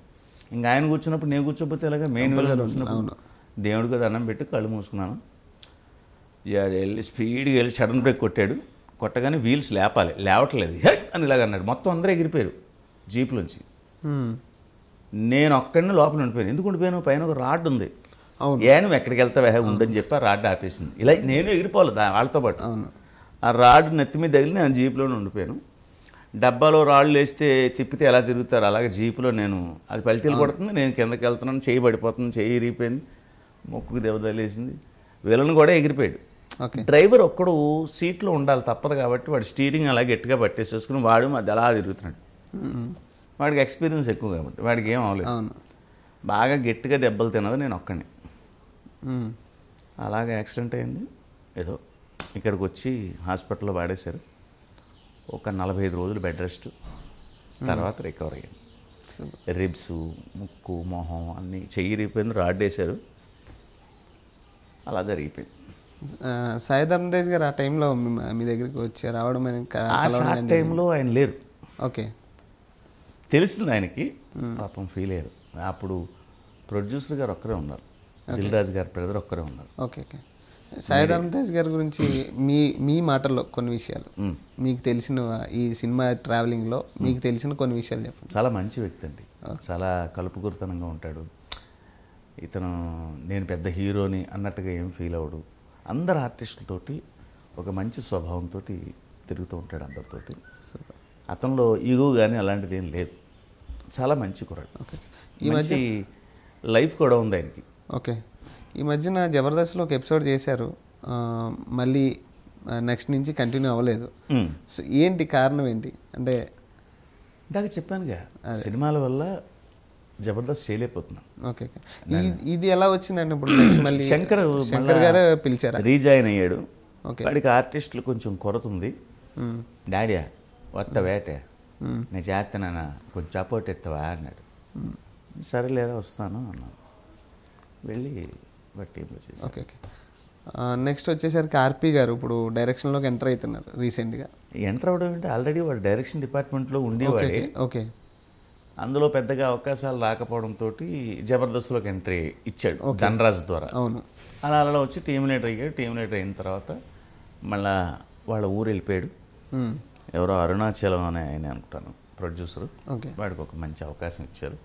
ఇంకా ఆయన కూర్చున్నప్పుడు నేను కూర్చోపోతే ఇలాగ మెయిన్ దేవుడికి దండం పెట్టి కళ్ళు మూసుకున్నాను వెళ్ళి స్పీడ్గా వెళ్ళి సడన్ బ్రేక్ కొట్టాడు కొట్టగానే వీల్స్ లేపాలి లేవట్లేదు అని ఇలాగ అన్నాడు మొత్తం అందరూ ఎగిరిపోయారు జీప్లోంచి నేను అక్కడనే లోపల ఉండిపోయాను ఎందుకు ఉండిపోయాను పైన ఒక రాడ్ ఉంది ఏ నువ్వు ఎక్కడికి వెళ్తావే ఉందని చెప్పి ఆ రాడ్ ఆపేసింది ఇలా నేను ఎగిరిపోలేదు వాళ్ళతో పాటు ఆ రాడ్ నెత్తి మీద తగిలి నేను జీప్లోనే ఉండిపోయాను డబ్బాలో రాళ్ళు వేస్తే తిప్పితే ఎలా తిరుగుతారు అలాగే జీప్లో నేను అది పలితీలు పడుతుంది నేను కిందకి వెళ్తున్నాను చేయి పడిపోతుంది చేయి ఇరిగిపోయింది మొక్కుకు దెబ్బతలేసింది వీళ్ళని కూడా ఎగిరిపోయాడు డ్రైవర్ ఒక్కడు సీట్లో ఉండాలి తప్పదు కాబట్టి వాడు స్టీరింగ్ అలా గట్టిగా పట్టేసేసుకుని వాడు అది అలా తిరుగుతున్నాడు వాడికి ఎక్స్పీరియన్స్ ఎక్కువ కాబట్టి వాడికి ఏం అవ్వలేదు బాగా గట్టిగా దెబ్బలు తినదు నేను ఒక్కడిని అలాగే యాక్సిడెంట్ అయింది ఏదో ఇక్కడికి వచ్చి హాస్పిటల్లో వాడేశారు ఒక నలభై ఐదు రోజులు బెడ్ రెస్ట్ తర్వాత రికవర్ అయ్యాను రిబ్స్ ముక్కు మొహం అన్నీ చెయ్యి రిపోయింది రాడ్ వేశారు అలా జరిగిపోయింది సాయి ధర్మదేజ్ గారు ఆ టైంలో మీ దగ్గరికి వచ్చి రావడం ఆ టైంలో ఆయన లేరు ఓకే తెలిసింది ఆయనకి పాపం ఫీల్ అయ్యారు అప్పుడు ప్రొడ్యూసర్ గారు ఒక్కరే ఉన్నారు దిల్ రాజు గారి బ్రదర్ ఒక్కరే ఉన్నారు ఓకే ఓకే సాయిధరం తేజ్ గారి గురించి మీ మీ మాటల్లో కొన్ని విషయాలు మీకు తెలిసిన ఈ సినిమా ట్రావెలింగ్లో మీకు తెలిసిన కొన్ని విషయాలు చెప్పండి చాలా మంచి వ్యక్తి అండి చాలా కలుపుకురితనంగా ఉంటాడు ఇతను నేను పెద్ద హీరోని అన్నట్టుగా ఏం ఫీల్ అవడు అందరు ఆర్టిస్టులతోటి ఒక మంచి స్వభావంతో తిరుగుతూ ఉంటాడు అందరితోటి అతనిలో ఈగో కానీ అలాంటిది ఏం లేదు చాలా మంచి ఈ మంచి లైఫ్ కూడా ఉంది ఆయనకి ఓకే ఈ మధ్యన జబర్దస్త్లో ఒక ఎపిసోడ్ చేశారు మళ్ళీ నెక్స్ట్ నుంచి కంటిన్యూ అవ్వలేదు సో ఏంటి కారణం ఏంటి అంటే ఇందాక చెప్పానుగా సినిమాల వల్ల జబర్దస్త్ చేయలేకపోతున్నాం ఓకే ఇది ఎలా వచ్చిందండి ఇప్పుడు మళ్ళీ శంకర్ శంకర్ గారే పిలిచారు రీజాయిన్ అయ్యాడు ఓకే వాడికి ఆర్టిస్టులు కొంచెం కొరత ఉంది డాడీయా వత్త వేట నేను చేస్తానన్నా కొంచెం సపోర్ట్ ఎత్తవా అన్నాడు సరేలేరా వస్తాను అన్నాను వెళ్ళి టీంలో చేసి ఓకే ఓకే నెక్స్ట్ వచ్చేసరికి ఆర్పి గారు ఇప్పుడు డైరెక్షన్లోకి ఎంటర్ అవుతున్నారు రీసెంట్గా ఎంటర్ అవడం అంటే ఆల్రెడీ వాడు డైరెక్షన్ డిపార్ట్మెంట్లో ఉండేవాడే ఓకే అందులో పెద్దగా అవకాశాలు రాకపోవడంతో జబర్దస్త్లోకి ఎంట్రీ ఇచ్చాడు ధనరాజ్ ద్వారా అవును అలా అలా వచ్చి టీమ్ లీడర్ అయ్యాడు టీమ్ లీడర్ అయిన తర్వాత మళ్ళా వాళ్ళ ఊరు వెళ్ళిపోయాడు ఎవరో అరుణాచలం అనే ఆయన అనుకుంటాను ప్రొడ్యూసరు వాడికి ఒక మంచి అవకాశం ఇచ్చారు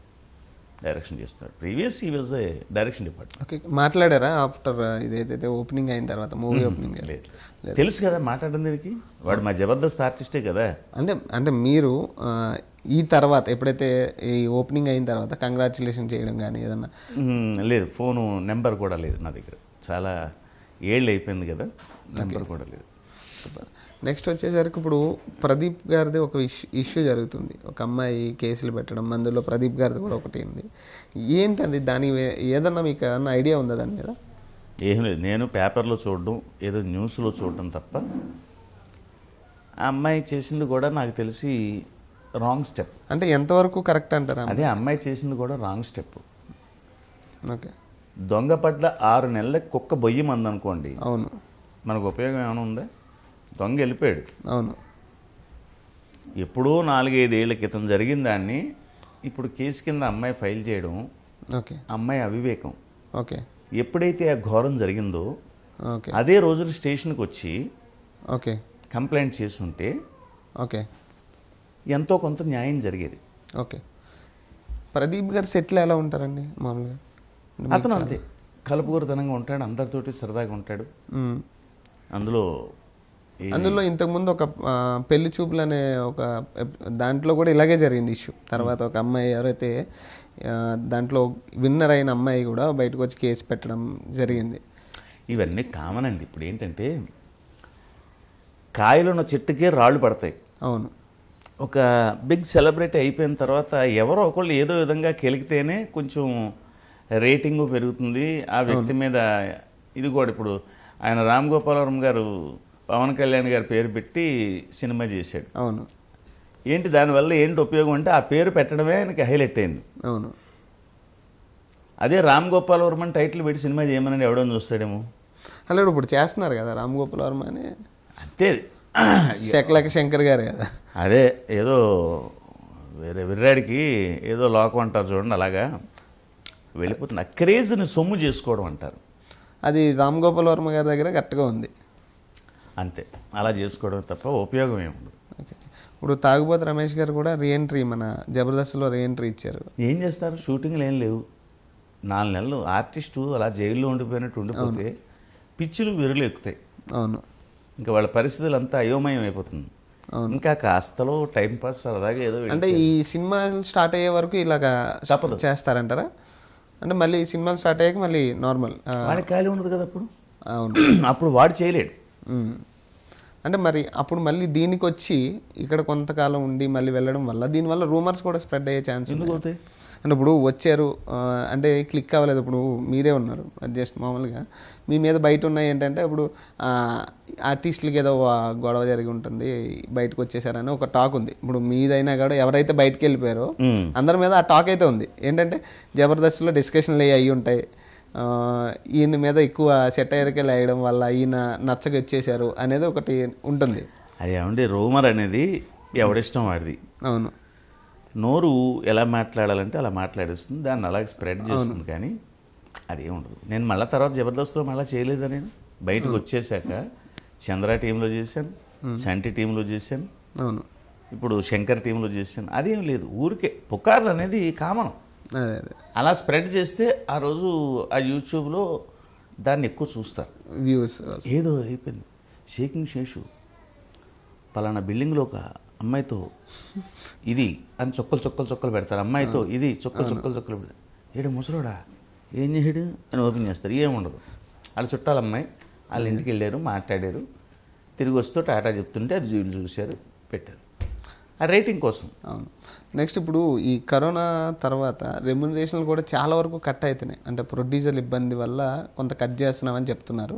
డైరెక్షన్ చేస్తున్నాడు ప్రీవియస్ ఈ was a direction department okay మాట్లాడారా ఆఫ్టర్ ఇదైతే ఓపెనింగ్ అయిన తర్వాత మూవీ ఓపెనింగ్ లేదు తెలుసు కదా దీనికి వాడు మా జబర్దస్త్ ఆర్టిస్టే కదా అంటే అంటే మీరు ఈ తర్వాత ఎప్పుడైతే ఈ ఓపెనింగ్ అయిన తర్వాత కంగ్రాచులేషన్ చేయడం కానీ ఏదన్నా లేదు ఫోను నెంబర్ కూడా లేదు నా దగ్గర చాలా ఏళ్ళు అయిపోయింది కదా నెంబర్ కూడా లేదు నెక్స్ట్ వచ్చేసరికి ఇప్పుడు ప్రదీప్ గారిది ఒక ఇష్యూ ఇష్యూ జరుగుతుంది ఒక అమ్మాయి కేసులు పెట్టడం అందులో ప్రదీప్ గారిది కూడా ఒకటి ఉంది ఏంటది దాని ఏదన్నా మీకు అన్న ఐడియా ఉందా దాని మీద ఏం లేదు నేను పేపర్లో చూడడం ఏదో న్యూస్లో చూడడం తప్ప ఆ అమ్మాయి చేసింది కూడా నాకు తెలిసి రాంగ్ స్టెప్ అంటే ఎంతవరకు కరెక్ట్ అంటారా అదే అమ్మాయి చేసింది కూడా రాంగ్ స్టెప్ ఓకే దొంగ పట్ల ఆరు నెలల కుక్క బొయ్యం అందనుకోండి అవును మనకు ఉపయోగం ఏమైనా ఉందా దొంగ వెళ్ళిపోయాడు అవును ఎప్పుడో నాలుగైదేళ్ల క్రితం జరిగిన దాన్ని ఇప్పుడు కేసు కింద అమ్మాయి ఫైల్ చేయడం ఓకే అమ్మాయి అవివేకం ఓకే ఎప్పుడైతే ఆ ఘోరం జరిగిందో ఓకే అదే రోజు స్టేషన్కి వచ్చి ఓకే కంప్లైంట్ చేస్తుంటే ఓకే ఎంతో కొంత న్యాయం జరిగేది ఓకే ప్రదీప్ గారు సెటిల్ ఎలా ఉంటారండి మామూలుగా అతను అంతే కలుపుకూరతనంగా ఉంటాడు అందరితోటి సరదాగా ఉంటాడు అందులో అందులో ఇంతకుముందు ఒక పెళ్లి చూపులు అనే ఒక దాంట్లో కూడా ఇలాగే జరిగింది ఇష్యూ తర్వాత ఒక అమ్మాయి ఎవరైతే దాంట్లో విన్నర్ అయిన అమ్మాయి కూడా బయటకు వచ్చి కేసు పెట్టడం జరిగింది ఇవన్నీ కామన్ అండి ఇప్పుడు ఏంటంటే కాయలున్న చెట్టుకే రాళ్ళు పడతాయి అవును ఒక బిగ్ సెలబ్రిటీ అయిపోయిన తర్వాత ఎవరో ఒకళ్ళు ఏదో విధంగా కెలికితేనే కొంచెం రేటింగు పెరుగుతుంది ఆ వ్యక్తి మీద ఇది కూడా ఇప్పుడు ఆయన రామ్ గోపాలవరం గారు పవన్ కళ్యాణ్ గారి పేరు పెట్టి సినిమా చేశాడు అవును ఏంటి దానివల్ల ఏంటి ఉపయోగం అంటే ఆ పేరు పెట్టడమే ఆయనకి హైలైట్ అయింది అవును అదే రామ్ గోపాల్ వర్మ అని టైటిల్ పెట్టి సినిమా చేయమని ఎవడో చూస్తాడేమో అలా ఇప్పుడు చేస్తున్నారు కదా రామ్ గోపాల్ వర్మ అని అంతే శకలక శంకర్ గారు కదా అదే ఏదో వేరే విర్రాడికి ఏదో లోకం అంటారు చూడండి అలాగా వెళ్ళిపోతుంది క్రేజ్ని సొమ్ము చేసుకోవడం అంటారు అది రామ్ గోపాల్ వర్మ గారి దగ్గర కరెక్ట్గా ఉంది అంతే అలా చేసుకోవడం తప్ప ఉపయోగం ఏముండదు ఇప్పుడు తాగుబోతు రమేష్ గారు కూడా రీఎంట్రీ మన జబర్దస్త్లో రీఎంట్రీ ఇచ్చారు ఏం చేస్తారు షూటింగ్లు ఏం లేవు నాలుగు నెలలు ఆర్టిస్టు అలా జైల్లో ఉండిపోయినట్టు ఉండిపోతే పిచ్చులు విరులు ఎక్కుతాయి అవును ఇంకా వాళ్ళ పరిస్థితులు అంతా అయోమయం అయిపోతుంది ఇంకా కాస్తలో టైం పాస్ అలాగే ఏదో అంటే ఈ సినిమా స్టార్ట్ అయ్యే వరకు ఇలాగా చేస్తారంటారా అంటే మళ్ళీ సినిమాలు స్టార్ట్ అయ్యాక మళ్ళీ నార్మల్ వాడికి ఖాళీ ఉండదు కదా అప్పుడు అవును అప్పుడు వాడు చేయలేడు అంటే మరి అప్పుడు మళ్ళీ దీనికి వచ్చి ఇక్కడ కొంతకాలం ఉండి మళ్ళీ వెళ్ళడం వల్ల దీనివల్ల రూమర్స్ కూడా స్ప్రెడ్ అయ్యే ఛాన్స్ అంటే ఇప్పుడు వచ్చారు అంటే క్లిక్ అవ్వలేదు ఇప్పుడు మీరే ఉన్నారు జస్ట్ మామూలుగా మీ మీద బయట ఉన్నాయి ఏంటంటే ఇప్పుడు ఆర్టిస్టులకి ఏదో గొడవ జరిగి ఉంటుంది బయటకు వచ్చేసారని ఒక టాక్ ఉంది ఇప్పుడు మీదైనా కూడా ఎవరైతే బయటకు వెళ్ళిపోయారో అందరి మీద ఆ టాక్ అయితే ఉంది ఏంటంటే జబర్దస్త్లో డిస్కషన్లు అయ్యి ఉంటాయి ఈయన మీద ఎక్కువ సెటైర్కి లేయడం వల్ల ఈయన నచ్చక వచ్చేసారు అనేది ఒకటి ఉంటుంది అది ఏమండి రూమర్ అనేది ఎవడిష్టం వాడిది అవును నోరు ఎలా మాట్లాడాలంటే అలా మాట్లాడేస్తుంది దాన్ని అలాగే స్ప్రెడ్ చేస్తుంది కానీ అదే ఉండదు నేను మళ్ళీ తర్వాత జబర్దస్త్లో మళ్ళీ చేయలేదా నేను బయటకు వచ్చేసాక చంద్ర టీంలో చేశాను సంటి టీంలో చేశాను అవును ఇప్పుడు శంకర్ టీంలో చేశాను అదేం లేదు ఊరికే పుకార్లు అనేది కామన్ అదే అదే అలా స్ప్రెడ్ చేస్తే ఆ రోజు ఆ యూట్యూబ్లో దాన్ని ఎక్కువ చూస్తారు వ్యూస్ ఏదో అయిపోయింది షేకింగ్ శేషు పలానా బిల్డింగ్లో ఒక అమ్మాయితో ఇది అని చొక్కలు చొక్కలు చొక్కలు పెడతారు అమ్మాయితో ఇది చొక్కలు చొక్కలు చొక్కలు పెడతారు ఏడు ముసలోడా ఏం చేయడు అని ఓపెన్ చేస్తారు ఏముండదు వాళ్ళ చుట్టాలు అమ్మాయి వాళ్ళ ఇంటికి వెళ్ళారు మాట్లాడారు తిరిగి వస్తూ టాటా చెప్తుంటే అది చూశారు పెట్టారు రేటింగ్ కోసం అవును నెక్స్ట్ ఇప్పుడు ఈ కరోనా తర్వాత రెమ్యునరేషన్లు కూడా చాలా వరకు కట్ అవుతున్నాయి అంటే ప్రొడ్యూజర్ ఇబ్బంది వల్ల కొంత కట్ చేస్తున్నామని చెప్తున్నారు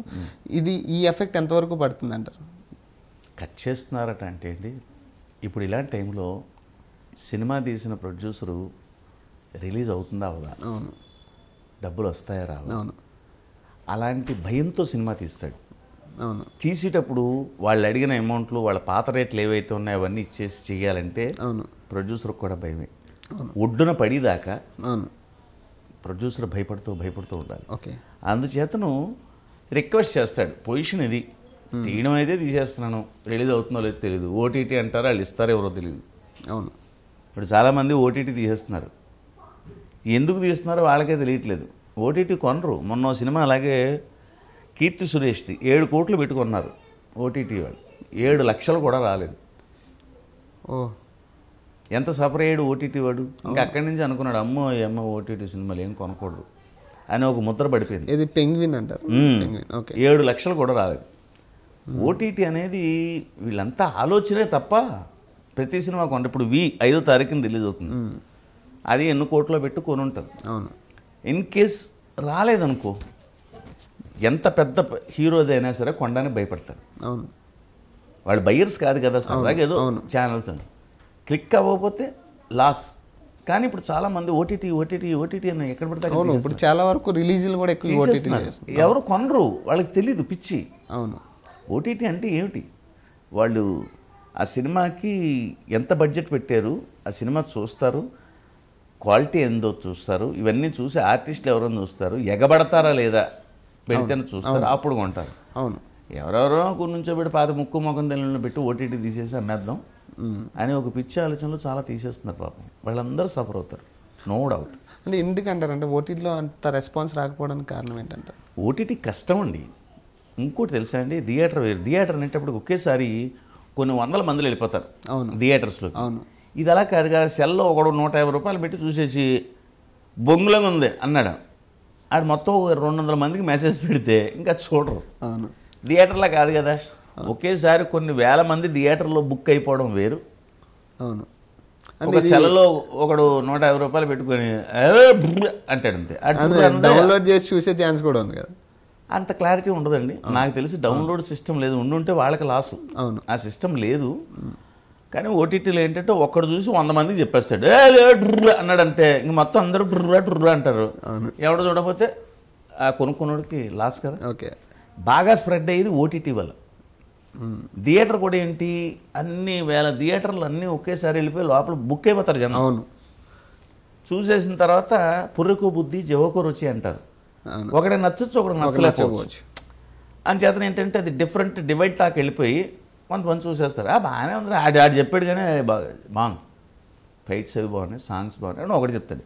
ఇది ఈ ఎఫెక్ట్ ఎంతవరకు పడుతుంది అంటారు కట్ చేస్తున్నారట అంటే అండి ఇప్పుడు ఇలాంటి టైంలో సినిమా తీసిన ప్రొడ్యూసరు రిలీజ్ అవుతుందా అవదా అవును డబ్బులు వస్తాయా రావు అవును అలాంటి భయంతో సినిమా తీస్తాడు అవును తీసేటప్పుడు వాళ్ళు అడిగిన అమౌంట్లు వాళ్ళ పాత రేట్లు ఏవైతే ఉన్నాయో అవన్నీ ఇచ్చేసి చేయాలంటే అవును ప్రొడ్యూసర్ కూడా భయమే ఒడ్డున పడిదాకా అవును ప్రొడ్యూసర్ భయపడుతూ భయపడుతూ ఉండాలి ఓకే అందుచేతను రిక్వెస్ట్ చేస్తాడు పొజిషన్ ఇది తీయడం అయితే తీసేస్తున్నాను రిలీజ్ అవుతుందో లేదో తెలియదు ఓటీటీ అంటారు వాళ్ళు ఇస్తారో ఎవరో తెలియదు అవును ఇప్పుడు చాలామంది ఓటీటీ తీసేస్తున్నారు ఎందుకు తీస్తున్నారో వాళ్ళకే తెలియట్లేదు ఓటీటీ కొనరు మొన్న సినిమా అలాగే కీర్తి సురేష్ది ఏడు కోట్లు పెట్టుకున్నారు ఓటీటీ వాళ్ళు ఏడు లక్షలు కూడా రాలేదు ఓ ఎంత సఫర్ అయ్యాడు ఓటీటీ వాడు ఇంకా అక్కడి నుంచి అనుకున్నాడు అమ్మ అమ్మ ఓటీటీ సినిమాలు ఏం కొనకూడదు అని ఒక ముద్ర పడిపోయింది ఇది పెంగ్విన్ అంటారు ఏడు లక్షలు కూడా రాలేదు ఓటీటీ అనేది వీళ్ళంతా ఆలోచనే తప్ప ప్రతి సినిమా కొంట ఇప్పుడు వి ఐదో తారీఖున రిలీజ్ అవుతుంది అది ఎన్ని కోట్లో పెట్టుకొని కొని ఉంటుంది అవును ఇన్ కేస్ రాలేదనుకో ఎంత పెద్ద హీరోదైనా సరే కొండని భయపడతారు అవును వాళ్ళు బయర్స్ కాదు కదా సార్ ఏదో ఛానల్స్ అని క్లిక్ అవ్వకపోతే లాస్ కానీ ఇప్పుడు చాలా మంది ఓటీటీ ఓటీటీ ఓటీటీ అని ఎక్కడ పడతారు ఇప్పుడు చాలా వరకు రిలీజులు కూడా ఎక్కువ ఓటీటీ ఎవరు కొనరు వాళ్ళకి తెలియదు పిచ్చి అవును ఓటీటీ అంటే ఏమిటి వాళ్ళు ఆ సినిమాకి ఎంత బడ్జెట్ పెట్టారు ఆ సినిమా చూస్తారు క్వాలిటీ ఏందో చూస్తారు ఇవన్నీ చూసి ఆర్టిస్టులు ఎవరైనా చూస్తారు ఎగబడతారా లేదా పెడితే చూస్తారు అప్పుడు కొంటారు అవును ఎవరెవరో పెట్టి పాత ముక్కు ముఖం తెలియని పెట్టి ఓటీటీ తీసేసి అమ్మేద్దాం అని ఒక పిచ్చి ఆలోచనలు చాలా తీసేస్తున్నారు పాపం వాళ్ళందరూ సఫర్ అవుతారు నో డౌట్ అంటే అంటే ఓటీటీలో అంత రెస్పాన్స్ రాకపోవడానికి కారణం ఏంటంటే ఓటీటీ కష్టం అండి ఇంకోటి తెలుసా అండి థియేటర్ వేరు థియేటర్ అనేటప్పుడు ఒకేసారి కొన్ని వందల మందిలు వెళ్ళిపోతారు అవును థియేటర్స్లో అవును ఇది అలా కాదు కదా సెల్లో ఒకడు నూట యాభై రూపాయలు పెట్టి చూసేసి బొంగులంగా ఉంది అన్నాడు అది మొత్తం ఒక రెండు వందల మందికి మెసేజ్ పెడితే ఇంకా చూడరు అవును థియేటర్లో కాదు కదా ఒకేసారి కొన్ని వేల మంది థియేటర్లో బుక్ అయిపోవడం వేరు అవును ఒక సెలలో ఒకడు నూట యాభై రూపాయలు పెట్టుకొని అంటాడు అంతే డౌన్లోడ్ చేసి చూసే ఛాన్స్ కూడా ఉంది కదా అంత క్లారిటీ ఉండదండి నాకు తెలిసి డౌన్లోడ్ సిస్టమ్ లేదు ఉండుంటే వాళ్ళకి లాసు అవును ఆ సిస్టమ్ లేదు కానీ ఓటీటీలో ఏంటంటే ఒక్కడు చూసి వంద మందికి చెప్పేస్తాడు అన్నాడు అన్నాడంటే ఇంక మొత్తం అందరూ డ్రుర్రా డ్రుర్రా అంటారు ఎవడ చూడకపోతే ఆ కొనుక్కున్నోడికి లాస్ కదా ఓకే బాగా స్ప్రెడ్ అయ్యేది ఓటీటీ వల్ల థియేటర్ కూడా ఏంటి అన్ని వేల థియేటర్లు అన్నీ ఒకేసారి వెళ్ళిపోయి లోపల బుక్ అయిపోతారు జనం అవును చూసేసిన తర్వాత పుర్రకు బుద్ధి జవకు రుచి అంటారు ఒకటి నచ్చచ్చు ఒకటి నచ్చలేకపోవచ్చు అని చేతన ఏంటంటే అది డిఫరెంట్ డివైడ్ తాకి వెళ్ళిపోయి కొంతమంది చూసేస్తారు బాగానే ఉంది ఆడి ఆడు చెప్పాడు కానీ బాగా బాగుంది ఫైట్స్ అవి బాగున్నాయి సాంగ్స్ బాగున్నాయి అని ఒకటి చెప్తాడు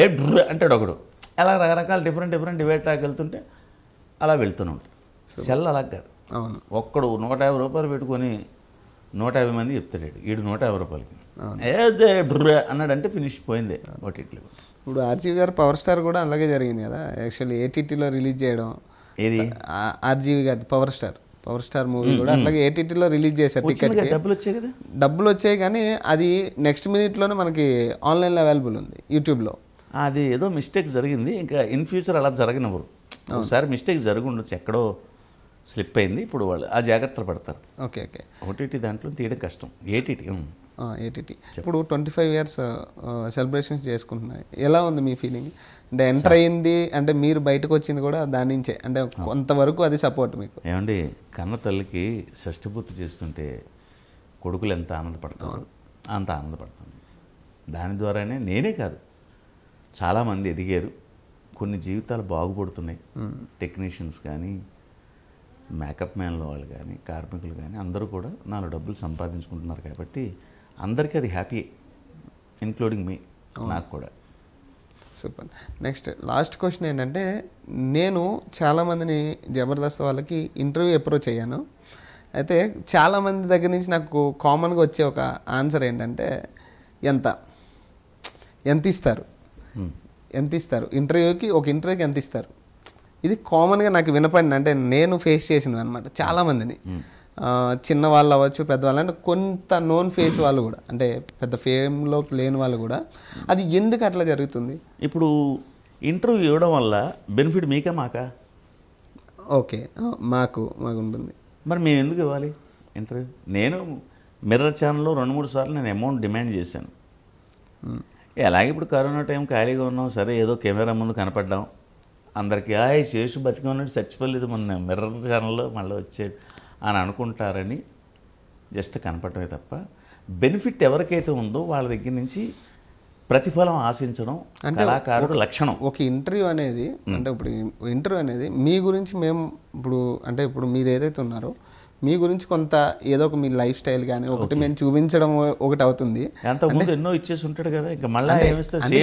ఏ డ్ర అంటాడు ఒకడు అలా రకరకాల డిఫరెంట్ డిఫరెంట్ డివైడ్ దాకా వెళ్తుంటే అలా వెళ్తూనే ఉంటాడు సెల్ అలా కాదు అవును ఒక్కడు నూట యాభై రూపాయలు పెట్టుకొని నూట యాభై మంది చెప్తాడు ఈడు నూట యాభై రూపాయలకి ఏదే డ్ర అన్నాడంటే ఫినిష్ పోయింది ఓటీటీలో ఇప్పుడు ఆర్జీవి గారు పవర్ స్టార్ కూడా అలాగే జరిగింది కదా యాక్చువల్లీ ఏటీటీలో రిలీజ్ చేయడం ఏది ఆర్జీవి గారి power star power star movie కూడా అట్లాగే ఏటీటీలో రిలీజ్ చేశారు టికెట్ డబ్బులు వచ్చాయి డబ్బులు కానీ అది నెక్స్ట్ మినిట్లోనే మనకి ఆన్లైన్లో అవైలబుల్ ఉంది యూట్యూబ్లో అది ఏదో మిస్టేక్ జరిగింది ఇంకా ఇన్ ఫ్యూచర్ అలా జరగనివ్వరు ఒకసారి మిస్టేక్ జరిగి ఉండొచ్చు ఎక్కడో స్లిప్ అయింది ఇప్పుడు వాళ్ళు ఆ జాగ్రత్తలు పడతారు ఓకే ఓకే ఓటీటీ దాంట్లో తీయడం కష్టం ఏటీటీ ఏటీటీ ఇప్పుడు ట్వంటీ ఫైవ్ ఇయర్స్ సెలబ్రేషన్స్ చేసుకుంటున్నాయి ఎలా ఉంది మీ ఫీలింగ్ అంటే ఎంటర్ అయింది అంటే మీరు బయటకు వచ్చింది కూడా దాని నుంచే అంటే కొంతవరకు అది సపోర్ట్ మీకు ఏమండి కన్న తల్లికి షష్టిపూర్తి చేస్తుంటే కొడుకులు ఎంత ఆనందపడతారు అంత ఆనందపడతాను దాని ద్వారానే నేనే కాదు చాలామంది ఎదిగారు కొన్ని జీవితాలు బాగుపడుతున్నాయి టెక్నీషియన్స్ కానీ మేకప్ మ్యాన్ల వాళ్ళు కానీ కార్మికులు కానీ అందరూ కూడా నాలుగు డబ్బులు సంపాదించుకుంటున్నారు కాబట్టి అందరికీ అది హ్యాపీ ఇన్క్లూడింగ్ మీ నాకు కూడా సూపర్ నెక్స్ట్ లాస్ట్ క్వశ్చన్ ఏంటంటే నేను చాలామందిని జబర్దస్త్ వాళ్ళకి ఇంటర్వ్యూ అప్రోచ్ అయ్యాను అయితే చాలామంది దగ్గర నుంచి నాకు కామన్గా వచ్చే ఒక ఆన్సర్ ఏంటంటే ఎంత ఎంత ఇస్తారు ఎంత ఇస్తారు ఇంటర్వ్యూకి ఒక ఇంటర్వ్యూకి ఎంత ఇస్తారు ఇది కామన్గా నాకు వినపడింది అంటే నేను ఫేస్ చేసినవి అనమాట చాలామందిని చిన్న వాళ్ళు అవ్వచ్చు పెద్దవాళ్ళు అంటే కొంత నోన్ ఫేస్ వాళ్ళు కూడా అంటే పెద్ద ఫేమ్లో లేని వాళ్ళు కూడా అది ఎందుకు అట్లా జరుగుతుంది ఇప్పుడు ఇంటర్వ్యూ ఇవ్వడం వల్ల బెనిఫిట్ మీకే మాకా ఓకే మాకు మాకు ఉంటుంది మరి మేము ఎందుకు ఇవ్వాలి ఇంటర్వ్యూ నేను మిర్రర్ ఛానల్లో రెండు మూడు సార్లు నేను అమౌంట్ డిమాండ్ చేశాను అలాగే ఇప్పుడు కరోనా టైం ఖాళీగా ఉన్నాం సరే ఏదో కెమెరా ముందు కనపడ్డాం అందరికీ ఆ చేసి బతికి ఉన్నట్టు చచ్చిపోలేదు మొన్న మిర్రర్ ఛానల్లో మళ్ళీ వచ్చే అని అనుకుంటారని జస్ట్ కనపడమే తప్ప బెనిఫిట్ ఎవరికైతే ఉందో వాళ్ళ దగ్గర నుంచి ప్రతిఫలం ఆశించడం కళాకారుడు లక్షణం ఒక ఇంటర్వ్యూ అనేది అంటే ఇప్పుడు ఇంటర్వ్యూ అనేది మీ గురించి మేము ఇప్పుడు అంటే ఇప్పుడు మీరు ఏదైతే ఉన్నారో మీ గురించి కొంత ఏదో ఒక మీ లైఫ్ స్టైల్ కానీ ఒకటి మేము చూపించడం ఒకటి అవుతుంది ముందు ఎన్నో ఇచ్చేసి ఉంటాడు కదా ఇంకా మళ్ళీ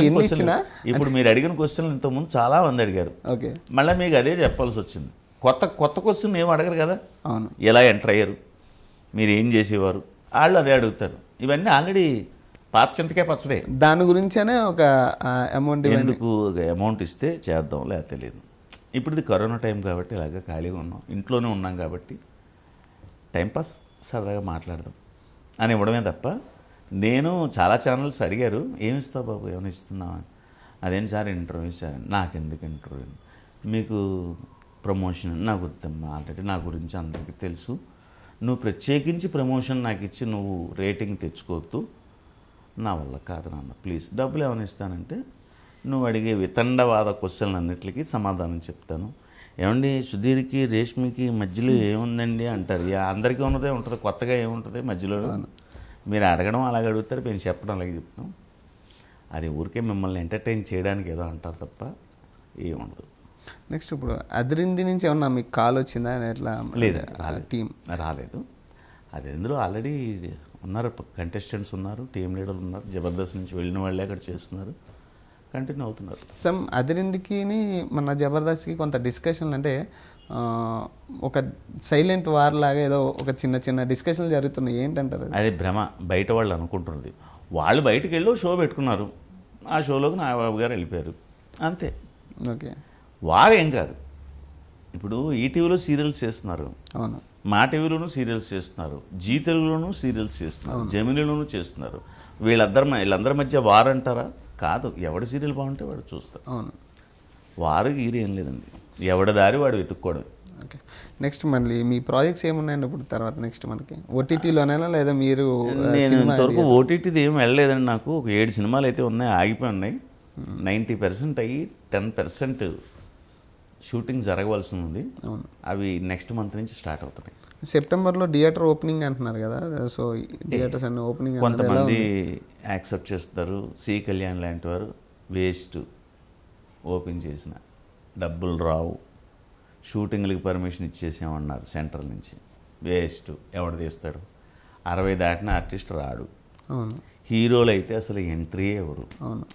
ఇప్పుడు మీరు అడిగిన క్వశ్చన్లు ఇంతకుముందు చాలా మంది అడిగారు ఓకే మళ్ళీ మీకు అదే చెప్పాల్సి వచ్చింది కొత్త కొత్త క్వశ్చన్ ఏమి అడగరు కదా అవును ఎలా ఎంటర్ అయ్యారు మీరు ఏం చేసేవారు వాళ్ళు అదే అడుగుతారు ఇవన్నీ ఆల్రెడీ పాత చింతకే పచ్చడే దాని గురించేనే ఒక అమౌంట్ ఎందుకు ఒక అమౌంట్ ఇస్తే చేద్దాం లేదా తెలియదు ఇప్పుడు ఇది కరోనా టైం కాబట్టి ఇలాగా ఖాళీగా ఉన్నాం ఇంట్లోనే ఉన్నాం కాబట్టి టైంపాస్ సరదాగా మాట్లాడదాం అని ఇవ్వడమే తప్ప నేను చాలా ఛానల్స్ అడిగారు ఏమి ఇస్తావు బాబు ఏమైనా ఇస్తున్నావా అదేం సార్ ఇంటర్వ్యూ నాకు నాకెందుకు ఇంటర్వ్యూ మీకు ప్రమోషన్ నాకు వద్దమ్మా ఆల్రెడీ నా గురించి అందరికీ తెలుసు నువ్వు ప్రత్యేకించి ప్రమోషన్ నాకు ఇచ్చి నువ్వు రేటింగ్ తెచ్చుకోవద్దు నా వల్ల కాదు నాన్న ప్లీజ్ డబ్బులు ఏమైనా ఇస్తానంటే నువ్వు అడిగే వితండవాద క్వశ్చన్ అన్నిటికీ సమాధానం చెప్తాను ఏమండి సుధీర్కి రేష్మికి మధ్యలో ఏముందండి అంటారు అందరికీ ఉన్నదే ఉంటుంది కొత్తగా ఏముంటుంది మధ్యలో మీరు అడగడం అలాగే అడుగుతారు మేము చెప్పడం అలాగే చెప్తాం అది ఊరికే మిమ్మల్ని ఎంటర్టైన్ చేయడానికి ఏదో అంటారు తప్ప ఏముండదు నెక్స్ట్ ఇప్పుడు అదిరింది నుంచి ఏమన్నా మీకు కాల్ వచ్చిందా ఎట్లా లేదు టీం రాలేదు అది ఎందులో ఆల్రెడీ ఉన్నారు కంటెస్టెంట్స్ ఉన్నారు టీం లీడర్లు ఉన్నారు జబర్దస్త్ నుంచి వెళ్ళిన వాళ్ళే అక్కడ చేస్తున్నారు కంటిన్యూ అవుతున్నారు సమ్ అదిరిందికి మన జబర్దస్త్కి కొంత డిస్కషన్లు అంటే ఒక సైలెంట్ వార్ లాగా ఏదో ఒక చిన్న చిన్న డిస్కషన్లు జరుగుతున్నాయి ఏంటంటారు అది భ్రమ బయట వాళ్ళు అనుకుంటున్నది వాళ్ళు బయటకు వెళ్ళి షో పెట్టుకున్నారు ఆ షోలోకి నా బాబు గారు వెళ్ళిపోయారు అంతే ఓకే వారేం కాదు ఇప్పుడు ఈటీవీలో సీరియల్స్ చేస్తున్నారు అవును మా టీవీలోనూ సీరియల్స్ చేస్తున్నారు జీ తెలుగులోనూ సీరియల్స్ చేస్తున్నారు జమినీలోనూ చేస్తున్నారు వీళ్ళందరి వీళ్ళందరి మధ్య వారంటారా కాదు ఎవడ సీరియల్ బాగుంటే వాడు చూస్తారు అవును వారు గీరు ఏం లేదండి ఎవడి దారి వాడు వెతుక్కోవడం ఓకే నెక్స్ట్ మళ్ళీ మీ ప్రాజెక్ట్స్ ఏమున్నాయండి ఇప్పుడు తర్వాత నెక్స్ట్ మనకి ఓటీటీలోనైనా లేదా మీరు నేను ఇంతవరకు ఓటీటీది ఏం వెళ్ళలేదండి నాకు ఒక ఏడు సినిమాలు అయితే ఉన్నాయి ఆగిపోయి ఉన్నాయి నైంటీ పర్సెంట్ అయ్యి టెన్ పర్సెంట్ షూటింగ్ జరగవలసి ఉంది అవి నెక్స్ట్ మంత్ నుంచి స్టార్ట్ అవుతున్నాయి సెప్టెంబర్లో థియేటర్ ఓపెనింగ్ అంటున్నారు కదా సో థియేటర్స్ అన్ని ఓపెనింగ్ కొంతమంది యాక్సెప్ట్ చేస్తారు సి కళ్యాణ్ లాంటి వారు వేస్ట్ ఓపెన్ చేసిన డబ్బులు రావు షూటింగ్లకి పర్మిషన్ ఇచ్చేసామన్నారు సెంటర్ నుంచి వేస్ట్ ఎవడు తీస్తాడు అరవై దాటిన ఆర్టిస్ట్ రాడు హీరోలు అయితే అసలు ఎంట్రీ ఎవరు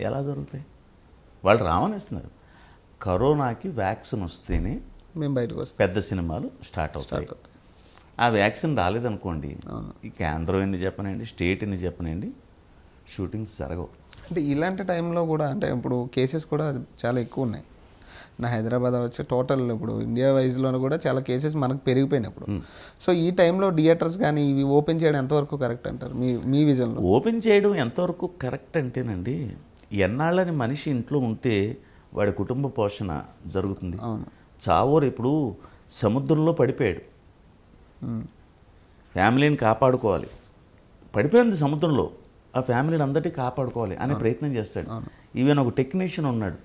ఎలా దొరుకుతాయి వాళ్ళు రావనిస్తున్నారు కరోనాకి వ్యాక్సిన్ వస్తేనే మేము బయటకు వస్తాం పెద్ద సినిమాలు స్టార్ట్ అవుతాయి ఆ వ్యాక్సిన్ రాలేదనుకోండి ఈ కేంద్రం ఎన్ని చెప్పనండి స్టేట్ ఎన్ని చెప్పనండి షూటింగ్స్ జరగవు అంటే ఇలాంటి టైంలో కూడా అంటే ఇప్పుడు కేసెస్ కూడా చాలా ఎక్కువ ఉన్నాయి నా హైదరాబాద్ అవచ్చు టోటల్ ఇప్పుడు ఇండియా వైజ్లో కూడా చాలా కేసెస్ మనకు పెరిగిపోయినప్పుడు సో ఈ టైంలో థియేటర్స్ కానీ ఇవి ఓపెన్ చేయడం ఎంతవరకు కరెక్ట్ అంటారు మీ మీ విజన్లో ఓపెన్ చేయడం ఎంతవరకు కరెక్ట్ అంటేనండి ఎన్నాళ్ళని మనిషి ఇంట్లో ఉంటే వాడి కుటుంబ పోషణ జరుగుతుంది చావోరు ఇప్పుడు సముద్రంలో పడిపోయాడు ఫ్యామిలీని కాపాడుకోవాలి పడిపోయింది సముద్రంలో ఆ ఫ్యామిలీని అందరికీ కాపాడుకోవాలి అనే ప్రయత్నం చేస్తాడు ఈవెన్ ఒక టెక్నీషియన్ ఉన్నాడు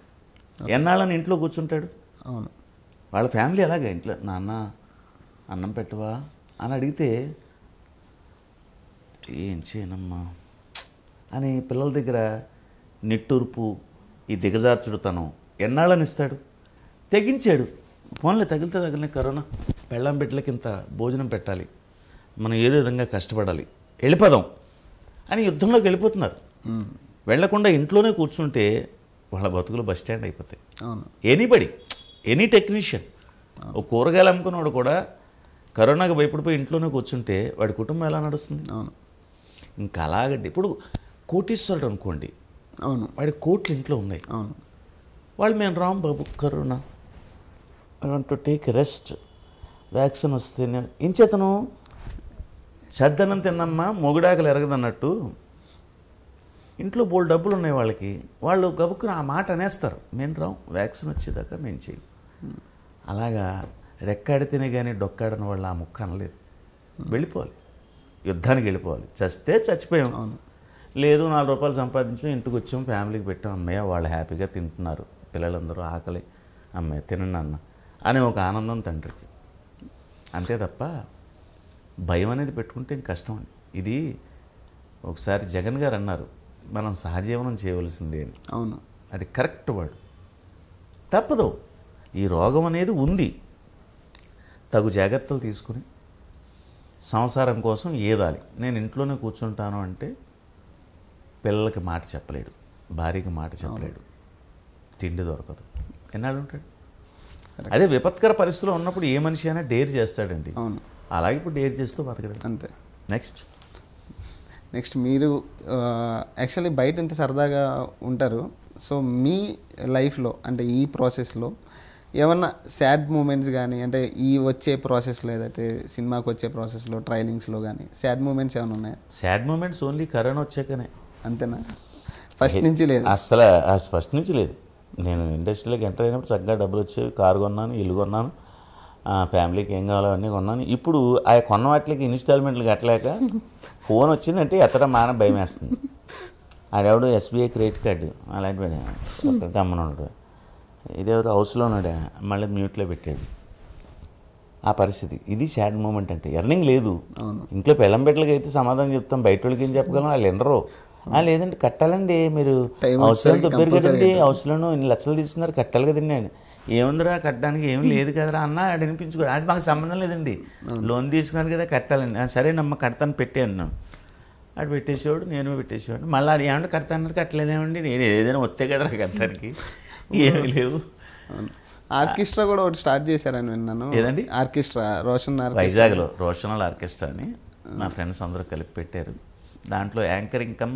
ఎన్నాళ్ళని ఇంట్లో కూర్చుంటాడు అవును వాళ్ళ ఫ్యామిలీ అలాగే ఇంట్లో నాన్న అన్నం పెట్టవా అని అడిగితే ఏం చేయనమ్మా అని పిల్లల దగ్గర నిట్టూర్పు ఈ దిగజార్చుడుతనం ఎన్నాళ్ళని ఇస్తాడు తెగించాడు పోన్లే తగిలితే తగిలిన కరోనా పెళ్ళాం ఇంత భోజనం పెట్టాలి మనం ఏదో విధంగా కష్టపడాలి వెళ్ళిపోదాం అని యుద్ధంలోకి వెళ్ళిపోతున్నారు వెళ్లకుండా ఇంట్లోనే కూర్చుంటే వాళ్ళ బతుకులు బస్ స్టాండ్ అయిపోతాయి ఎనీబడి ఎనీ టెక్నీషియన్ ఒక కూరగాయలు అమ్ముకున్నవాడు కూడా కరోనాకి భయపడిపోయి ఇంట్లోనే కూర్చుంటే వాడి కుటుంబం ఎలా నడుస్తుంది అవును ఇంకా అలాగండి ఇప్పుడు కోటీశ్వరుడు అనుకోండి అవును వాడి కోట్లు ఇంట్లో ఉన్నాయి అవును వాళ్ళు మేము Rambabu corona I want to take rest vaccine వస్తే ఇంచేతను చద్దనం తిన్నమ్మా మొగుడాకలు ఎరగదన్నట్టు ఇంట్లో బోల్ డబ్బులు ఉన్నాయి వాళ్ళకి వాళ్ళు గబుక్కుని ఆ మాట అనేస్తారు మేము రాం వ్యాక్సిన్ వచ్చేదాకా మేము చేయం అలాగా రెక్కాడితేనే కానీ డొక్కాడని వాళ్ళు ఆ ముక్క అనలేదు వెళ్ళిపోవాలి యుద్ధానికి వెళ్ళిపోవాలి చస్తే చచ్చిపోయాం లేదు నాలుగు రూపాయలు సంపాదించాం ఇంటికి వచ్చాం ఫ్యామిలీకి పెట్టాం అమ్మయ్య వాళ్ళు హ్యాపీగా తింటున్నారు పిల్లలందరూ ఆకలి అమ్మ తినండి అన్న అనే ఒక ఆనందం తండ్రికి అంతే తప్ప భయం అనేది పెట్టుకుంటే ఇంక కష్టం అండి ఇది ఒకసారి జగన్ గారు అన్నారు మనం సహజీవనం చేయవలసింది అని అవును అది కరెక్ట్ వర్డ్ తప్పదు ఈ రోగం అనేది ఉంది తగు జాగ్రత్తలు తీసుకుని సంసారం కోసం ఏదాలి నేను ఇంట్లోనే కూర్చుంటాను అంటే పిల్లలకి మాట చెప్పలేడు భార్యకి మాట చెప్పలేడు తిండి దొరకదు ఎన్నాళ్ళు ఉంటాడు అదే విపత్కర పరిస్థితిలో ఉన్నప్పుడు ఏ మనిషి అయినా డేర్ చేస్తాడండి అవును అలాగే ఇప్పుడు డేర్ చేస్తూ బతకడం అంతే నెక్స్ట్ నెక్స్ట్ మీరు యాక్చువల్లీ బయట ఇంత సరదాగా ఉంటారు సో మీ లైఫ్లో అంటే ఈ ప్రాసెస్లో ఏమన్నా శాడ్ మూమెంట్స్ కానీ అంటే ఈ వచ్చే ప్రాసెస్లో ఏదైతే సినిమాకి వచ్చే ప్రాసెస్లో ట్రైనింగ్స్లో కానీ శాడ్ మూమెంట్స్ ఏమైనా ఉన్నాయా శాడ్ మూమెంట్స్ ఓన్లీ కరోనా వచ్చాకనే అంతేనా ఫస్ట్ నుంచి లేదు అసలు ఫస్ట్ నుంచి లేదు నేను ఇండస్ట్రీలోకి ఎంటర్ అయినప్పుడు చక్కగా డబ్బులు వచ్చేవి కారు కొన్నాను ఇల్లు కొన్నాను ఫ్యామిలీకి ఏం కావాలో అన్నీ కొన్నాను ఇప్పుడు ఆ కొన్న వాటికి ఇన్స్టాల్మెంట్లు కట్టలేక ఫోన్ వచ్చిందంటే ఎత్తడం మాన భయం వేస్తుంది ఆడెవడు ఎస్బీఐ క్రెడిట్ కార్డు అలాంటి ఒక గమ్మనుడు ఇదెవరు హౌస్లో ఉన్నాడే మళ్ళీ మ్యూట్లో పెట్టాడు ఆ పరిస్థితి ఇది సాడ్ మూమెంట్ అంటే ఎర్నింగ్ లేదు ఇంట్లో పిల్లం బిడ్డలకి అయితే సమాధానం చెప్తాం బయట వాళ్ళకి ఏం చెప్పగలం వాళ్ళు వినరు లేదండి కట్టాలండి మీరు అవసరం దొబ్బరు కదండి అవసరం ఇన్ని లక్షలు తీసుకున్నారు కట్టాలి కదండి నేను ఏముందిరా కట్టడానికి ఏం hmm. లేదు కదరా అన్న అది అది మాకు సంబంధం లేదండి లోన్ తీసుకున్నాను కదా కట్టాలండి నమ్మ కడతాను పెట్టాను అటు పెట్టేసేవాడు నేను పెట్టేసేవాడు మళ్ళీ అది ఏమంటే కడతానన్నారు కట్టలేదేమండి నేను ఏదైనా వస్తే కదరా కట్టడానికి hmm. ఏమీ లేవు ఆర్కెస్ట్రా కూడా ఒకటి స్టార్ట్ చేశారని విన్నాను ఏదండి ఆర్కెస్ట్రా రోషన్ వైజాగ్లో రోషనల్ ఆర్కెస్ట్రా అని నా hmm. ఫ్రెండ్స్ అందరూ కలిపి పెట్టారు దాంట్లో యాంకరింగ్ కమ్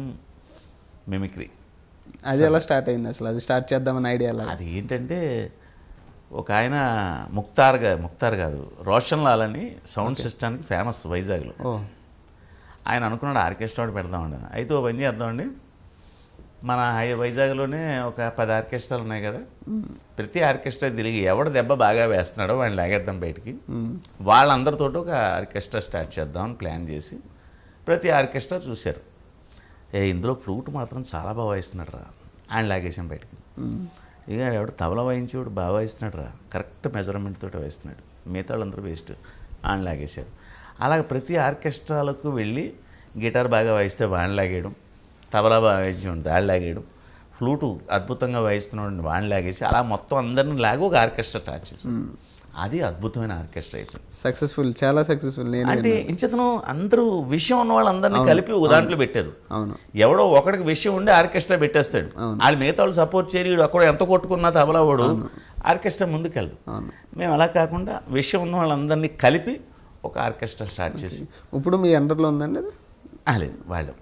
మిమిక్రీ అది ఎలా స్టార్ట్ అయింది అసలు అది స్టార్ట్ చేద్దామని ఐడియా అది ఏంటంటే ఒక ఆయన ముక్తార్గా ముక్తార్ కాదు రోషన్ లాల్ అని సౌండ్ సిస్టానికి ఫేమస్ వైజాగ్లో ఆయన అనుకున్నాడు ఆర్కెస్ట్రా పెడదామండి అయితే ఓ పని చేద్దామండి మన వైజాగ్లోనే ఒక పది ఆర్కెస్ట్రాలు ఉన్నాయి కదా ప్రతి ఆర్కెస్ట్రా తిరిగి ఎవడ దెబ్బ బాగా వేస్తున్నాడో వాడిని లాగేద్దాం బయటికి వాళ్ళందరితో ఒక ఆర్కెస్ట్రా స్టార్ట్ చేద్దామని ప్లాన్ చేసి ప్రతి ఆర్కెస్ట్రా చూశారు ఏ ఇందులో ఫ్లూట్ మాత్రం చాలా బాగా వాయిస్తున్నాడు రా ఆయన లాగేశాం బయటకు ఇక ఎవడు తబల వాయించేవాడు బాగా వాయిస్తున్నాడు రా కరెక్ట్ మెజర్మెంట్ తోటి వాయిస్తున్నాడు మిగతా వాళ్ళందరూ వేస్ట్ ఆయన లాగేశారు అలాగ ప్రతి ఆర్కెస్ట్రాలకు వెళ్ళి గిటార్ బాగా వాయిస్తే వాడిని లాగేయడం తబలా బాగా వాయించేవాడు దాడి లాగేయడం ఫ్లూటు అద్భుతంగా వాయిస్తున్నాడు వాడిని లాగేసి అలా మొత్తం అందరిని లాగి ఒక ఆర్కెస్ట్రా స్టార్ట్ చేశారు అది అద్భుతమైన ఆర్కెస్ట్రా అయితే సక్సెస్ఫుల్ చాలా సక్సెస్ఫుల్ అంటే ఇంచతను అందరూ విషయం ఉన్న వాళ్ళందరినీ కలిపి దాంట్లో పెట్టారు అవును ఎవడో ఒకడికి విషయం ఉండి ఆర్కెస్ట్రా పెట్టేస్తాడు వాళ్ళు మిగతా వాళ్ళు సపోర్ట్ చేయడు అక్కడ ఎంత కొట్టుకున్నా వాడు ఆర్కెస్ట్రా ముందుకెళ్ళదు మేము అలా కాకుండా విషయం ఉన్న వాళ్ళందరినీ కలిపి ఒక ఆర్కెస్ట్రా స్టార్ట్ చేసి ఇప్పుడు మీ అండర్లో ఉందండి అది లేదు వాళ్ళు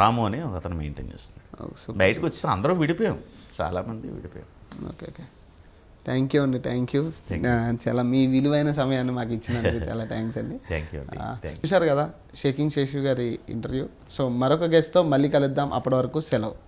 రాము అని ఒక అతను మెయింటైన్ చేస్తున్నాడు బయటకు వచ్చి అందరూ విడిపోయాం చాలామంది విడిపోయాం ఓకే ఓకే థ్యాంక్ యూ అండి థ్యాంక్ యూ చాలా మీ విలువైన సమయాన్ని మాకు ఇచ్చినందుకు చాలా థ్యాంక్స్ అండి చూశారు కదా షేకింగ్ శేషు గారి ఇంటర్వ్యూ సో మరొక గెస్ట్తో మళ్ళీ కలుద్దాం అప్పటి వరకు సెలవు